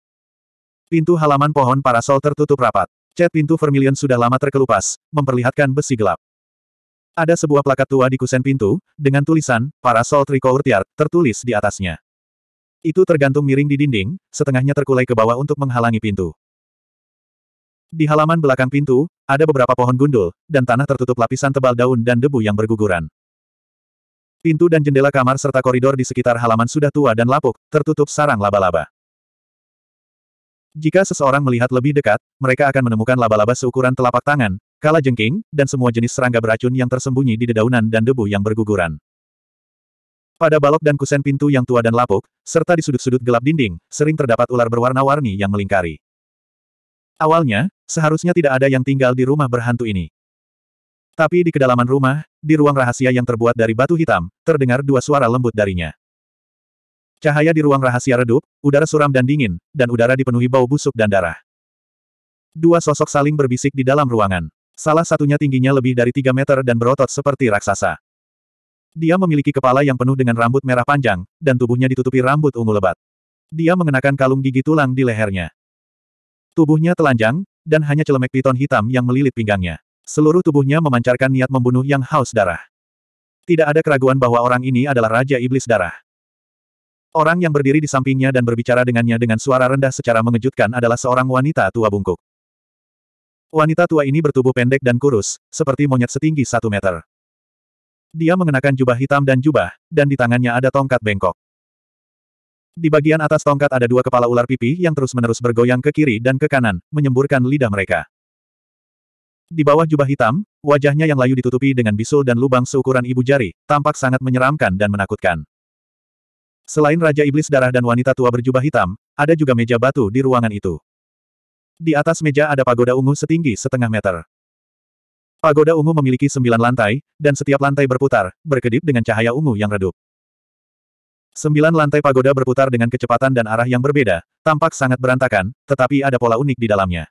Pintu halaman pohon parasol tertutup rapat. Cat pintu vermilion sudah lama terkelupas, memperlihatkan besi gelap. Ada sebuah plakat tua di kusen pintu, dengan tulisan, Parasol Tricourtyard, tertulis di atasnya. Itu tergantung miring di dinding, setengahnya terkulai ke bawah untuk menghalangi pintu. Di halaman belakang pintu, ada beberapa pohon gundul, dan tanah tertutup lapisan tebal daun dan debu yang berguguran. Pintu dan jendela kamar serta koridor di sekitar halaman sudah tua dan lapuk, tertutup sarang laba-laba. Jika seseorang melihat lebih dekat, mereka akan menemukan laba-laba seukuran telapak tangan, kala jengking, dan semua jenis serangga beracun yang tersembunyi di dedaunan dan debu yang berguguran. Pada balok dan kusen pintu yang tua dan lapuk, serta di sudut-sudut gelap dinding, sering terdapat ular berwarna-warni yang melingkari. Awalnya, seharusnya tidak ada yang tinggal di rumah berhantu ini. Tapi di kedalaman rumah, di ruang rahasia yang terbuat dari batu hitam, terdengar dua suara lembut darinya. Cahaya di ruang rahasia redup, udara suram dan dingin, dan udara dipenuhi bau busuk dan darah. Dua sosok saling berbisik di dalam ruangan. Salah satunya tingginya lebih dari 3 meter dan berotot seperti raksasa. Dia memiliki kepala yang penuh dengan rambut merah panjang, dan tubuhnya ditutupi rambut ungu lebat. Dia mengenakan kalung gigi tulang di lehernya. Tubuhnya telanjang, dan hanya celemek piton hitam yang melilit pinggangnya. Seluruh tubuhnya memancarkan niat membunuh yang haus darah. Tidak ada keraguan bahwa orang ini adalah Raja Iblis Darah. Orang yang berdiri di sampingnya dan berbicara dengannya dengan suara rendah secara mengejutkan adalah seorang wanita tua bungkuk. Wanita tua ini bertubuh pendek dan kurus, seperti monyet setinggi satu meter. Dia mengenakan jubah hitam dan jubah, dan di tangannya ada tongkat bengkok. Di bagian atas tongkat ada dua kepala ular pipi yang terus-menerus bergoyang ke kiri dan ke kanan, menyemburkan lidah mereka. Di bawah jubah hitam, wajahnya yang layu ditutupi dengan bisul dan lubang seukuran ibu jari, tampak sangat menyeramkan dan menakutkan. Selain Raja Iblis Darah dan wanita tua berjubah hitam, ada juga meja batu di ruangan itu. Di atas meja ada pagoda ungu setinggi setengah meter. Pagoda ungu memiliki sembilan lantai, dan setiap lantai berputar, berkedip dengan cahaya ungu yang redup. Sembilan lantai pagoda berputar dengan kecepatan dan arah yang berbeda, tampak sangat berantakan, tetapi ada pola unik di dalamnya.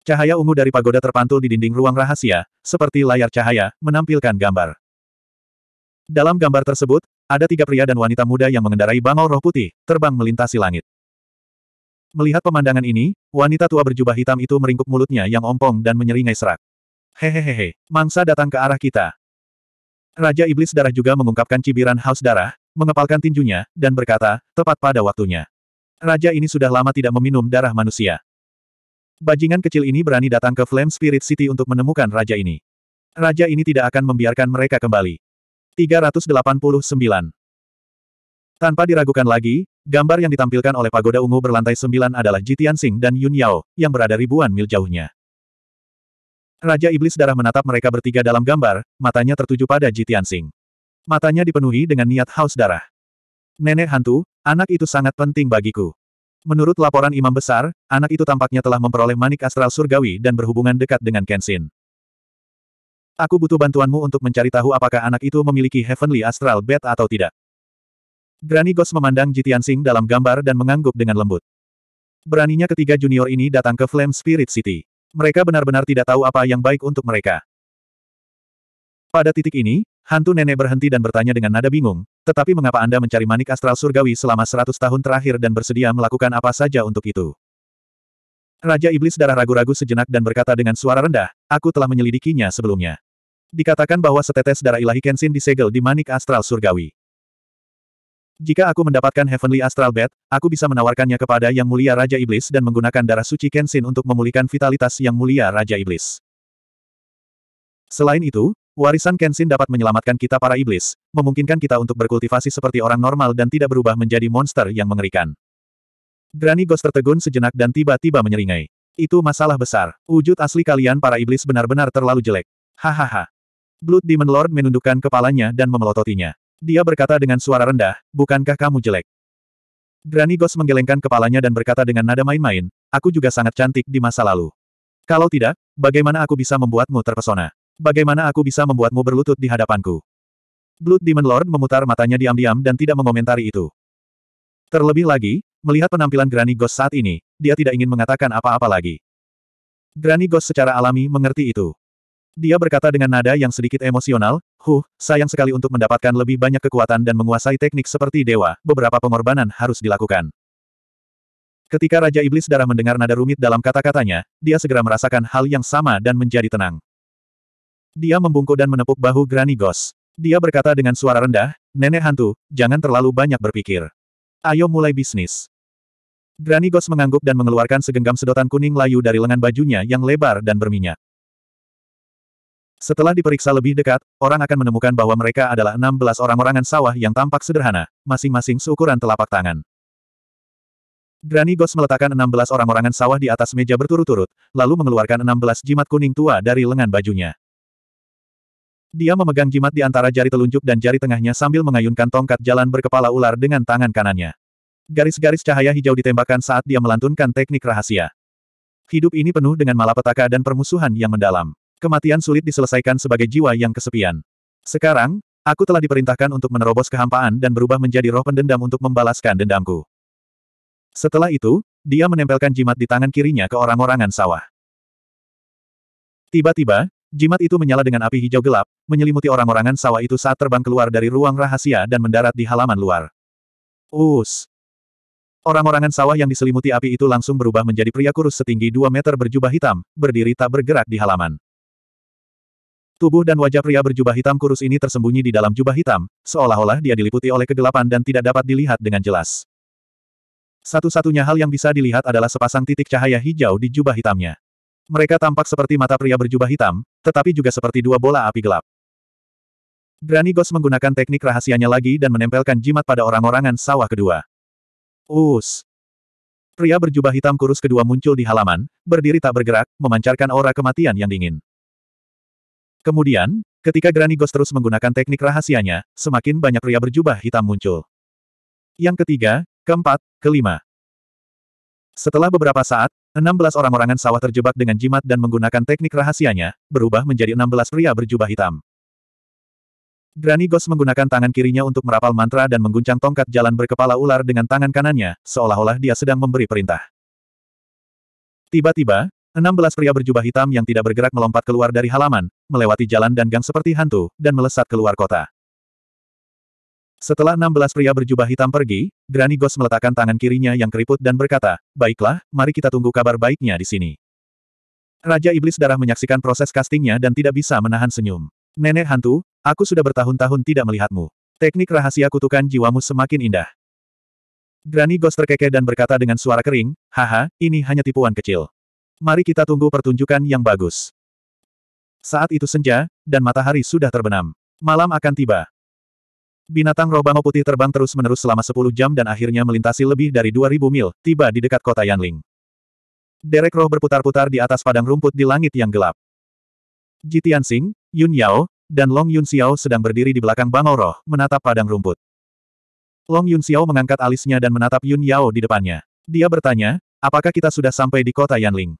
Cahaya ungu dari pagoda terpantul di dinding ruang rahasia, seperti layar cahaya, menampilkan gambar. Dalam gambar tersebut, ada tiga pria dan wanita muda yang mengendarai bangau roh putih, terbang melintasi langit. Melihat pemandangan ini, wanita tua berjubah hitam itu meringkuk mulutnya yang ompong dan menyeringai serak. Hehehehe, mangsa datang ke arah kita. Raja Iblis Darah juga mengungkapkan cibiran haus darah, mengepalkan tinjunya, dan berkata, tepat pada waktunya. Raja ini sudah lama tidak meminum darah manusia. Bajingan kecil ini berani datang ke Flame Spirit City untuk menemukan raja ini. Raja ini tidak akan membiarkan mereka kembali. 389. Tanpa diragukan lagi, gambar yang ditampilkan oleh pagoda ungu berlantai sembilan adalah Jitian Sing dan Yun Yao, yang berada ribuan mil jauhnya. Raja Iblis Darah menatap mereka bertiga dalam gambar, matanya tertuju pada Jitian Sing. Matanya dipenuhi dengan niat haus darah. Nenek hantu, anak itu sangat penting bagiku. Menurut laporan imam besar, anak itu tampaknya telah memperoleh manik astral surgawi dan berhubungan dekat dengan Kenshin. Aku butuh bantuanmu untuk mencari tahu apakah anak itu memiliki Heavenly Astral Bed atau tidak. Granny Ghost memandang Jitian Singh dalam gambar dan mengangguk dengan lembut. Beraninya ketiga junior ini datang ke Flame Spirit City. Mereka benar-benar tidak tahu apa yang baik untuk mereka. Pada titik ini, hantu nenek berhenti dan bertanya dengan nada bingung, tetapi mengapa Anda mencari manik astral surgawi selama seratus tahun terakhir dan bersedia melakukan apa saja untuk itu? Raja Iblis Darah ragu-ragu sejenak dan berkata dengan suara rendah, aku telah menyelidikinya sebelumnya. Dikatakan bahwa setetes darah ilahi Kenshin disegel di manik astral surgawi. Jika aku mendapatkan Heavenly Astral Bed, aku bisa menawarkannya kepada Yang Mulia Raja Iblis dan menggunakan darah suci Kenshin untuk memulihkan vitalitas Yang Mulia Raja Iblis. Selain itu, Warisan Kenshin dapat menyelamatkan kita para iblis, memungkinkan kita untuk berkultivasi seperti orang normal dan tidak berubah menjadi monster yang mengerikan. Granny Ghost tertegun sejenak dan tiba-tiba menyeringai. Itu masalah besar. Wujud asli kalian para iblis benar-benar terlalu jelek. Hahaha. Blood Demon Lord menundukkan kepalanya dan memelototinya. Dia berkata dengan suara rendah, bukankah kamu jelek? Granny Ghost menggelengkan kepalanya dan berkata dengan nada main-main, aku juga sangat cantik di masa lalu. Kalau tidak, bagaimana aku bisa membuatmu terpesona? Bagaimana aku bisa membuatmu berlutut di hadapanku? Blood Demon Lord memutar matanya diam-diam dan tidak mengomentari itu. Terlebih lagi, melihat penampilan Granny Ghost saat ini, dia tidak ingin mengatakan apa-apa lagi. Granny Ghost secara alami mengerti itu. Dia berkata dengan nada yang sedikit emosional, Huh, sayang sekali untuk mendapatkan lebih banyak kekuatan dan menguasai teknik seperti dewa, beberapa pengorbanan harus dilakukan. Ketika Raja Iblis Darah mendengar nada rumit dalam kata-katanya, dia segera merasakan hal yang sama dan menjadi tenang. Dia membungkuk dan menepuk bahu Granny Ghost. Dia berkata dengan suara rendah, Nenek Hantu, jangan terlalu banyak berpikir. Ayo mulai bisnis. Granny Ghost mengangguk dan mengeluarkan segenggam sedotan kuning layu dari lengan bajunya yang lebar dan berminyak. Setelah diperiksa lebih dekat, orang akan menemukan bahwa mereka adalah 16 orang-orangan sawah yang tampak sederhana, masing-masing seukuran telapak tangan. Granny Ghost meletakkan 16 orang-orangan sawah di atas meja berturut-turut, lalu mengeluarkan 16 jimat kuning tua dari lengan bajunya. Dia memegang jimat di antara jari telunjuk dan jari tengahnya sambil mengayunkan tongkat jalan berkepala ular dengan tangan kanannya. Garis-garis cahaya hijau ditembakkan saat dia melantunkan teknik rahasia. Hidup ini penuh dengan malapetaka dan permusuhan yang mendalam. Kematian sulit diselesaikan sebagai jiwa yang kesepian. Sekarang, aku telah diperintahkan untuk menerobos kehampaan dan berubah menjadi roh pendendam untuk membalaskan dendamku. Setelah itu, dia menempelkan jimat di tangan kirinya ke orang-orangan sawah. Tiba-tiba, Jimat itu menyala dengan api hijau gelap, menyelimuti orang-orangan sawah itu saat terbang keluar dari ruang rahasia dan mendarat di halaman luar. Us! Orang-orangan sawah yang diselimuti api itu langsung berubah menjadi pria kurus setinggi 2 meter berjubah hitam, berdiri tak bergerak di halaman. Tubuh dan wajah pria berjubah hitam kurus ini tersembunyi di dalam jubah hitam, seolah-olah dia diliputi oleh kegelapan dan tidak dapat dilihat dengan jelas. Satu-satunya hal yang bisa dilihat adalah sepasang titik cahaya hijau di jubah hitamnya. Mereka tampak seperti mata pria berjubah hitam, tetapi juga seperti dua bola api gelap. Granny Ghost menggunakan teknik rahasianya lagi dan menempelkan jimat pada orang-orangan sawah kedua. Us. Pria berjubah hitam kurus kedua muncul di halaman, berdiri tak bergerak, memancarkan aura kematian yang dingin. Kemudian, ketika Granny Ghost terus menggunakan teknik rahasianya, semakin banyak pria berjubah hitam muncul. Yang ketiga, keempat, kelima. Setelah beberapa saat, enam belas orang-orangan sawah terjebak dengan jimat dan menggunakan teknik rahasianya, berubah menjadi enam belas pria berjubah hitam. Granny Ghost menggunakan tangan kirinya untuk merapal mantra dan mengguncang tongkat jalan berkepala ular dengan tangan kanannya, seolah-olah dia sedang memberi perintah. Tiba-tiba, enam belas pria berjubah hitam yang tidak bergerak melompat keluar dari halaman, melewati jalan dan gang seperti hantu, dan melesat keluar kota. Setelah 16 pria berjubah hitam pergi, Granny Ghost meletakkan tangan kirinya yang keriput dan berkata, Baiklah, mari kita tunggu kabar baiknya di sini. Raja Iblis Darah menyaksikan proses castingnya dan tidak bisa menahan senyum. Nenek hantu, aku sudah bertahun-tahun tidak melihatmu. Teknik rahasia kutukan jiwamu semakin indah. Granny Ghost terkekeh dan berkata dengan suara kering, Haha, ini hanya tipuan kecil. Mari kita tunggu pertunjukan yang bagus. Saat itu senja, dan matahari sudah terbenam. Malam akan tiba. Binatang Robano putih terbang terus-menerus selama 10 jam dan akhirnya melintasi lebih dari 2000 mil, tiba di dekat kota Yanling. Derek roh berputar-putar di atas padang rumput di langit yang gelap. Ji Tianxing, Yun Yao, dan Long Yun Xiao sedang berdiri di belakang Bangau Roh, menatap padang rumput. Long Yun Xiao mengangkat alisnya dan menatap Yun Yao di depannya. Dia bertanya, apakah kita sudah sampai di kota Yanling?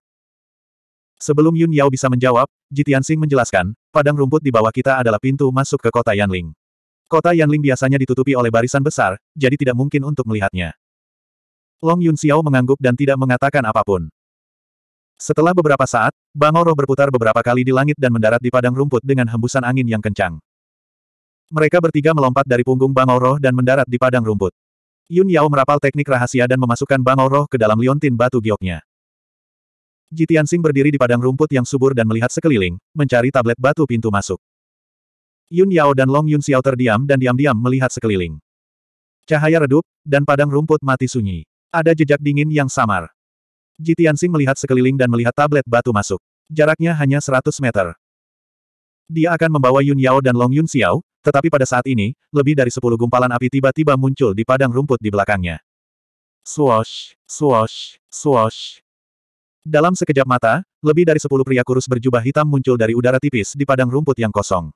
Sebelum Yun Yao bisa menjawab, Jitian Sing menjelaskan, padang rumput di bawah kita adalah pintu masuk ke kota Yanling. Kota Yanling biasanya ditutupi oleh barisan besar, jadi tidak mungkin untuk melihatnya. Long Yun Xiao mengangguk dan tidak mengatakan apapun. Setelah beberapa saat, Bangor roh berputar beberapa kali di langit dan mendarat di padang rumput dengan hembusan angin yang kencang. Mereka bertiga melompat dari punggung Bangor roh dan mendarat di padang rumput. Yun Yao merapal teknik rahasia dan memasukkan Bangor roh ke dalam liontin batu gioknya. Sing berdiri di padang rumput yang subur dan melihat sekeliling, mencari tablet batu pintu masuk. Yun Yao dan Long Yun Xiao terdiam dan diam-diam melihat sekeliling. Cahaya redup, dan padang rumput mati sunyi. Ada jejak dingin yang samar. Ji Tianxing melihat sekeliling dan melihat tablet batu masuk. Jaraknya hanya 100 meter. Dia akan membawa Yun Yao dan Long Yun Xiao, tetapi pada saat ini, lebih dari 10 gumpalan api tiba-tiba muncul di padang rumput di belakangnya. Swash, swash, swash. Dalam sekejap mata, lebih dari sepuluh pria kurus berjubah hitam muncul dari udara tipis di padang rumput yang kosong.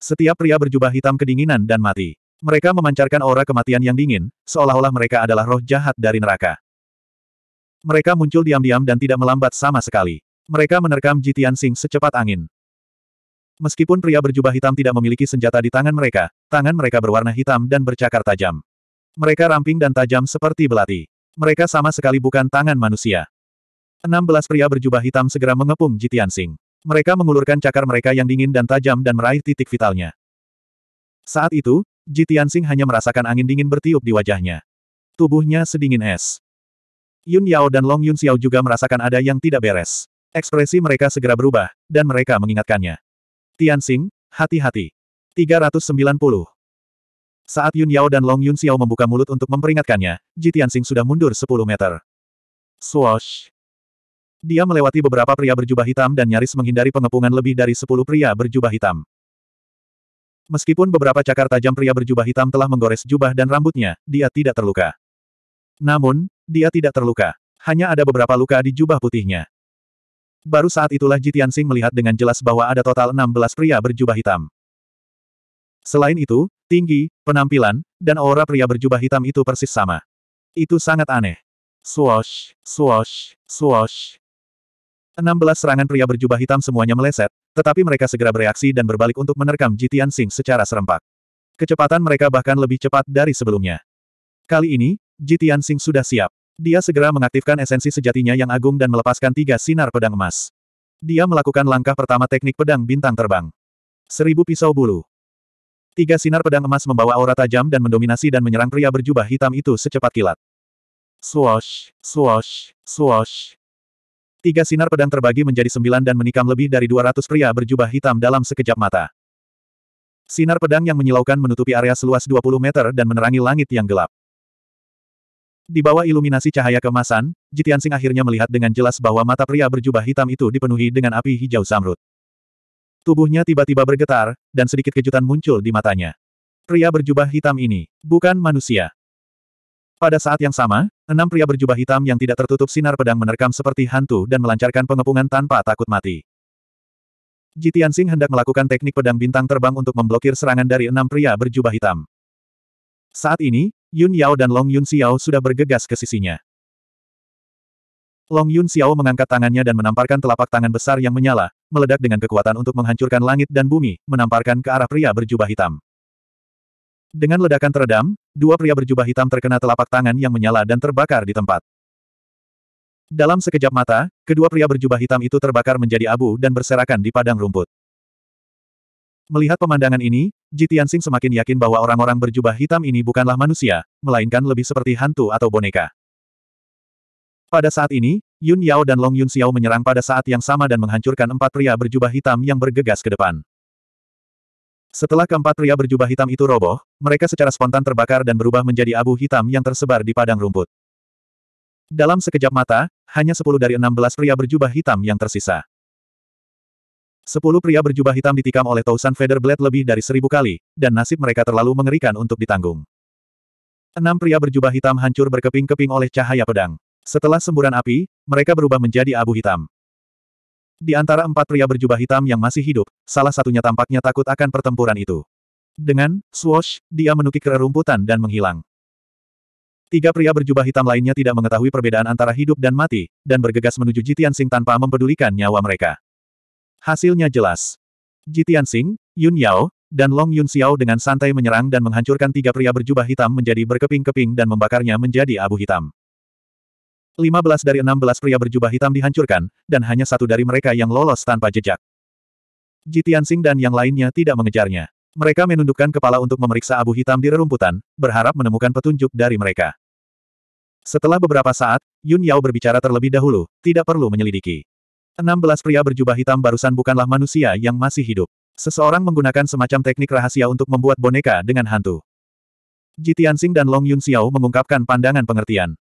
Setiap pria berjubah hitam kedinginan dan mati. Mereka memancarkan aura kematian yang dingin, seolah-olah mereka adalah roh jahat dari neraka. Mereka muncul diam-diam dan tidak melambat sama sekali. Mereka menerkam Jitian Sing secepat angin. Meskipun pria berjubah hitam tidak memiliki senjata di tangan mereka, tangan mereka berwarna hitam dan bercakar tajam. Mereka ramping dan tajam seperti belati. Mereka sama sekali bukan tangan manusia. 16 pria berjubah hitam segera mengepung Jitian Sing. Mereka mengulurkan cakar mereka yang dingin dan tajam dan meraih titik vitalnya. Saat itu, Ji Tianxing hanya merasakan angin dingin bertiup di wajahnya. Tubuhnya sedingin es. Yun Yao dan Long Yun Xiao juga merasakan ada yang tidak beres. Ekspresi mereka segera berubah, dan mereka mengingatkannya. Tianxing, hati-hati. 390. Saat Yun Yao dan Long Yun Xiao membuka mulut untuk memperingatkannya, Ji Tianxing sudah mundur 10 meter. Swoosh! Dia melewati beberapa pria berjubah hitam dan nyaris menghindari pengepungan lebih dari sepuluh pria berjubah hitam. Meskipun beberapa cakar tajam pria berjubah hitam telah menggores jubah dan rambutnya, dia tidak terluka. Namun, dia tidak terluka. Hanya ada beberapa luka di jubah putihnya. Baru saat itulah Jitian Sing melihat dengan jelas bahwa ada total 16 pria berjubah hitam. Selain itu, tinggi, penampilan, dan aura pria berjubah hitam itu persis sama. Itu sangat aneh. Swash, swash, swash. 16 serangan pria berjubah hitam semuanya meleset, tetapi mereka segera bereaksi dan berbalik untuk menerkam Jitian Sing secara serempak. Kecepatan mereka bahkan lebih cepat dari sebelumnya. Kali ini, Jitian Sing sudah siap. Dia segera mengaktifkan esensi sejatinya yang agung dan melepaskan tiga sinar pedang emas. Dia melakukan langkah pertama teknik pedang bintang terbang. Seribu pisau bulu. Tiga sinar pedang emas membawa aura tajam dan mendominasi dan menyerang pria berjubah hitam itu secepat kilat. Swash, swash, swash, Tiga sinar pedang terbagi menjadi sembilan dan menikam lebih dari dua ratus pria berjubah hitam dalam sekejap mata. Sinar pedang yang menyilaukan menutupi area seluas 20 meter dan menerangi langit yang gelap. Di bawah iluminasi cahaya kemasan, Jitian Sing akhirnya melihat dengan jelas bahwa mata pria berjubah hitam itu dipenuhi dengan api hijau samrut. Tubuhnya tiba-tiba bergetar, dan sedikit kejutan muncul di matanya. Pria berjubah hitam ini, bukan manusia. Pada saat yang sama, enam pria berjubah hitam yang tidak tertutup sinar pedang menerkam seperti hantu dan melancarkan pengepungan tanpa takut mati. Jitian Sing hendak melakukan teknik pedang bintang terbang untuk memblokir serangan dari enam pria berjubah hitam. Saat ini, Yun Yao dan Long Yun Xiao sudah bergegas ke sisinya. Long Yun Xiao mengangkat tangannya dan menamparkan telapak tangan besar yang menyala, meledak dengan kekuatan untuk menghancurkan langit dan bumi, menamparkan ke arah pria berjubah hitam. Dengan ledakan teredam, dua pria berjubah hitam terkena telapak tangan yang menyala dan terbakar di tempat. Dalam sekejap mata, kedua pria berjubah hitam itu terbakar menjadi abu dan berserakan di padang rumput. Melihat pemandangan ini, Jitian Sing semakin yakin bahwa orang-orang berjubah hitam ini bukanlah manusia, melainkan lebih seperti hantu atau boneka. Pada saat ini, Yun Yao dan Long Yun Xiao menyerang pada saat yang sama dan menghancurkan empat pria berjubah hitam yang bergegas ke depan. Setelah keempat pria berjubah hitam itu roboh, mereka secara spontan terbakar dan berubah menjadi abu hitam yang tersebar di padang rumput. Dalam sekejap mata, hanya sepuluh dari enam belas pria berjubah hitam yang tersisa. Sepuluh pria berjubah hitam ditikam oleh Tausan Feather Blade lebih dari seribu kali, dan nasib mereka terlalu mengerikan untuk ditanggung. Enam pria berjubah hitam hancur berkeping-keping oleh cahaya pedang. Setelah semburan api, mereka berubah menjadi abu hitam. Di antara empat pria berjubah hitam yang masih hidup, salah satunya tampaknya takut akan pertempuran itu. Dengan swoosh, dia menukik ke rerumputan dan menghilang. Tiga pria berjubah hitam lainnya tidak mengetahui perbedaan antara hidup dan mati, dan bergegas menuju Jitian Sing tanpa mempedulikan nyawa mereka. Hasilnya jelas. Jitian Sing, Yun Yao, dan Long Yun Xiao dengan santai menyerang dan menghancurkan tiga pria berjubah hitam menjadi berkeping-keping dan membakarnya menjadi abu hitam. 15 dari 16 pria berjubah hitam dihancurkan, dan hanya satu dari mereka yang lolos tanpa jejak. Jitiansing dan yang lainnya tidak mengejarnya. Mereka menundukkan kepala untuk memeriksa abu hitam di rerumputan, berharap menemukan petunjuk dari mereka. Setelah beberapa saat, Yun Yao berbicara terlebih dahulu, tidak perlu menyelidiki. 16 pria berjubah hitam barusan bukanlah manusia yang masih hidup. Seseorang menggunakan semacam teknik rahasia untuk membuat boneka dengan hantu. Jitiansing dan Long Yun Xiao mengungkapkan pandangan pengertian.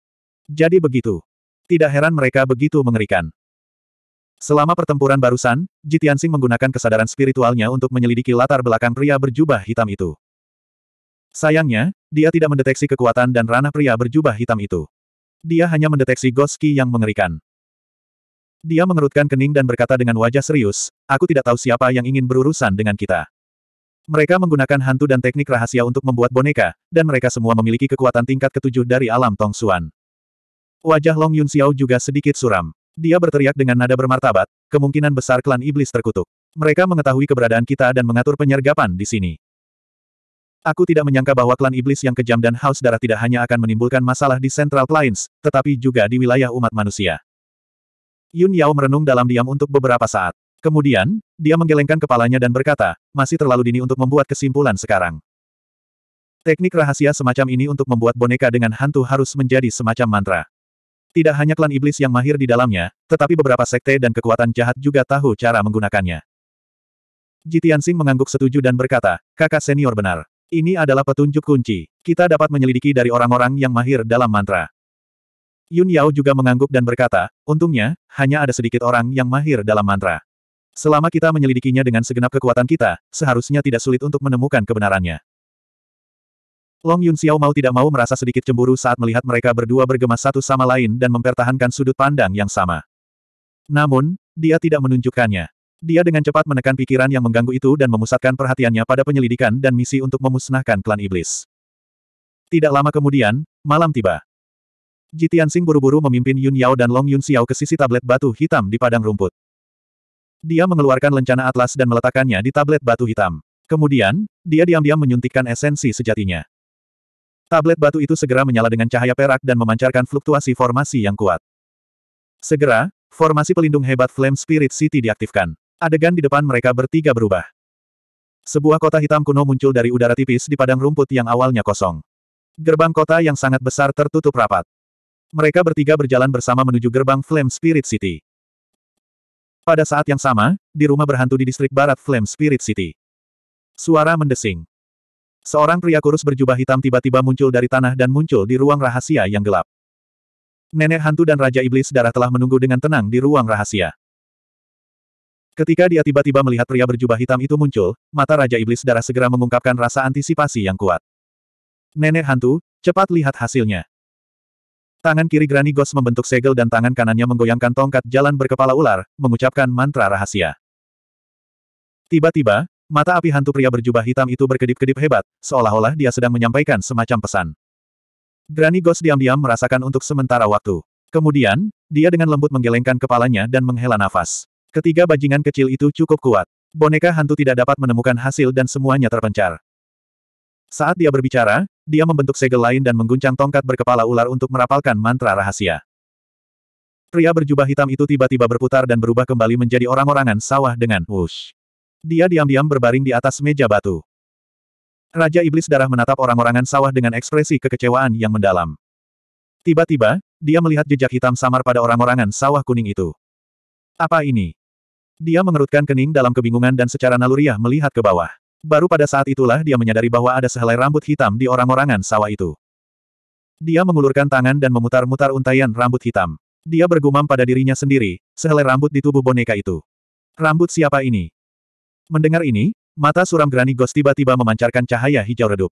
Jadi begitu. Tidak heran mereka begitu mengerikan. Selama pertempuran barusan, Jitiansing menggunakan kesadaran spiritualnya untuk menyelidiki latar belakang pria berjubah hitam itu. Sayangnya, dia tidak mendeteksi kekuatan dan ranah pria berjubah hitam itu. Dia hanya mendeteksi Goski yang mengerikan. Dia mengerutkan kening dan berkata dengan wajah serius, aku tidak tahu siapa yang ingin berurusan dengan kita. Mereka menggunakan hantu dan teknik rahasia untuk membuat boneka, dan mereka semua memiliki kekuatan tingkat ketujuh dari alam Tong Suan." Wajah Long Yun Xiao juga sedikit suram. Dia berteriak dengan nada bermartabat, kemungkinan besar klan iblis terkutuk. Mereka mengetahui keberadaan kita dan mengatur penyergapan di sini. Aku tidak menyangka bahwa klan iblis yang kejam dan haus darah tidak hanya akan menimbulkan masalah di Central Plains, tetapi juga di wilayah umat manusia. Yun Yao merenung dalam diam untuk beberapa saat. Kemudian, dia menggelengkan kepalanya dan berkata, masih terlalu dini untuk membuat kesimpulan sekarang. Teknik rahasia semacam ini untuk membuat boneka dengan hantu harus menjadi semacam mantra. Tidak hanya klan iblis yang mahir di dalamnya, tetapi beberapa sekte dan kekuatan jahat juga tahu cara menggunakannya. Jitiansing mengangguk setuju dan berkata, kakak senior benar. Ini adalah petunjuk kunci. Kita dapat menyelidiki dari orang-orang yang mahir dalam mantra. Yun Yao juga mengangguk dan berkata, untungnya, hanya ada sedikit orang yang mahir dalam mantra. Selama kita menyelidikinya dengan segenap kekuatan kita, seharusnya tidak sulit untuk menemukan kebenarannya. Long Yun Xiao mau tidak mau merasa sedikit cemburu saat melihat mereka berdua bergema satu sama lain dan mempertahankan sudut pandang yang sama. Namun, dia tidak menunjukkannya. Dia dengan cepat menekan pikiran yang mengganggu itu dan memusatkan perhatiannya pada penyelidikan dan misi untuk memusnahkan klan iblis. Tidak lama kemudian, malam tiba. Jitian Sing buru-buru memimpin Yun Yao dan Long Yun Xiao ke sisi tablet batu hitam di padang rumput. Dia mengeluarkan lencana atlas dan meletakkannya di tablet batu hitam. Kemudian, dia diam-diam menyuntikkan esensi sejatinya. Tablet batu itu segera menyala dengan cahaya perak dan memancarkan fluktuasi formasi yang kuat. Segera, formasi pelindung hebat Flame Spirit City diaktifkan. Adegan di depan mereka bertiga berubah. Sebuah kota hitam kuno muncul dari udara tipis di padang rumput yang awalnya kosong. Gerbang kota yang sangat besar tertutup rapat. Mereka bertiga berjalan bersama menuju gerbang Flame Spirit City. Pada saat yang sama, di rumah berhantu di distrik barat Flame Spirit City. Suara mendesing. Seorang pria kurus berjubah hitam tiba-tiba muncul dari tanah dan muncul di ruang rahasia yang gelap. Nenek hantu dan Raja Iblis Darah telah menunggu dengan tenang di ruang rahasia. Ketika dia tiba-tiba melihat pria berjubah hitam itu muncul, mata Raja Iblis Darah segera mengungkapkan rasa antisipasi yang kuat. Nenek hantu, cepat lihat hasilnya. Tangan kiri Granny Ghost membentuk segel dan tangan kanannya menggoyangkan tongkat jalan berkepala ular, mengucapkan mantra rahasia. Tiba-tiba, Mata api hantu pria berjubah hitam itu berkedip-kedip hebat, seolah-olah dia sedang menyampaikan semacam pesan. Granny Ghost diam-diam merasakan untuk sementara waktu. Kemudian, dia dengan lembut menggelengkan kepalanya dan menghela nafas. Ketiga bajingan kecil itu cukup kuat. Boneka hantu tidak dapat menemukan hasil dan semuanya terpencar. Saat dia berbicara, dia membentuk segel lain dan mengguncang tongkat berkepala ular untuk merapalkan mantra rahasia. Pria berjubah hitam itu tiba-tiba berputar dan berubah kembali menjadi orang-orangan sawah dengan wush. Dia diam-diam berbaring di atas meja batu. Raja Iblis Darah menatap orang-orangan sawah dengan ekspresi kekecewaan yang mendalam. Tiba-tiba, dia melihat jejak hitam samar pada orang-orangan sawah kuning itu. Apa ini? Dia mengerutkan kening dalam kebingungan dan secara naluriah melihat ke bawah. Baru pada saat itulah dia menyadari bahwa ada sehelai rambut hitam di orang-orangan sawah itu. Dia mengulurkan tangan dan memutar-mutar untayan rambut hitam. Dia bergumam pada dirinya sendiri, sehelai rambut di tubuh boneka itu. Rambut siapa ini? Mendengar ini, mata suram Granny Ghost tiba-tiba memancarkan cahaya hijau redup.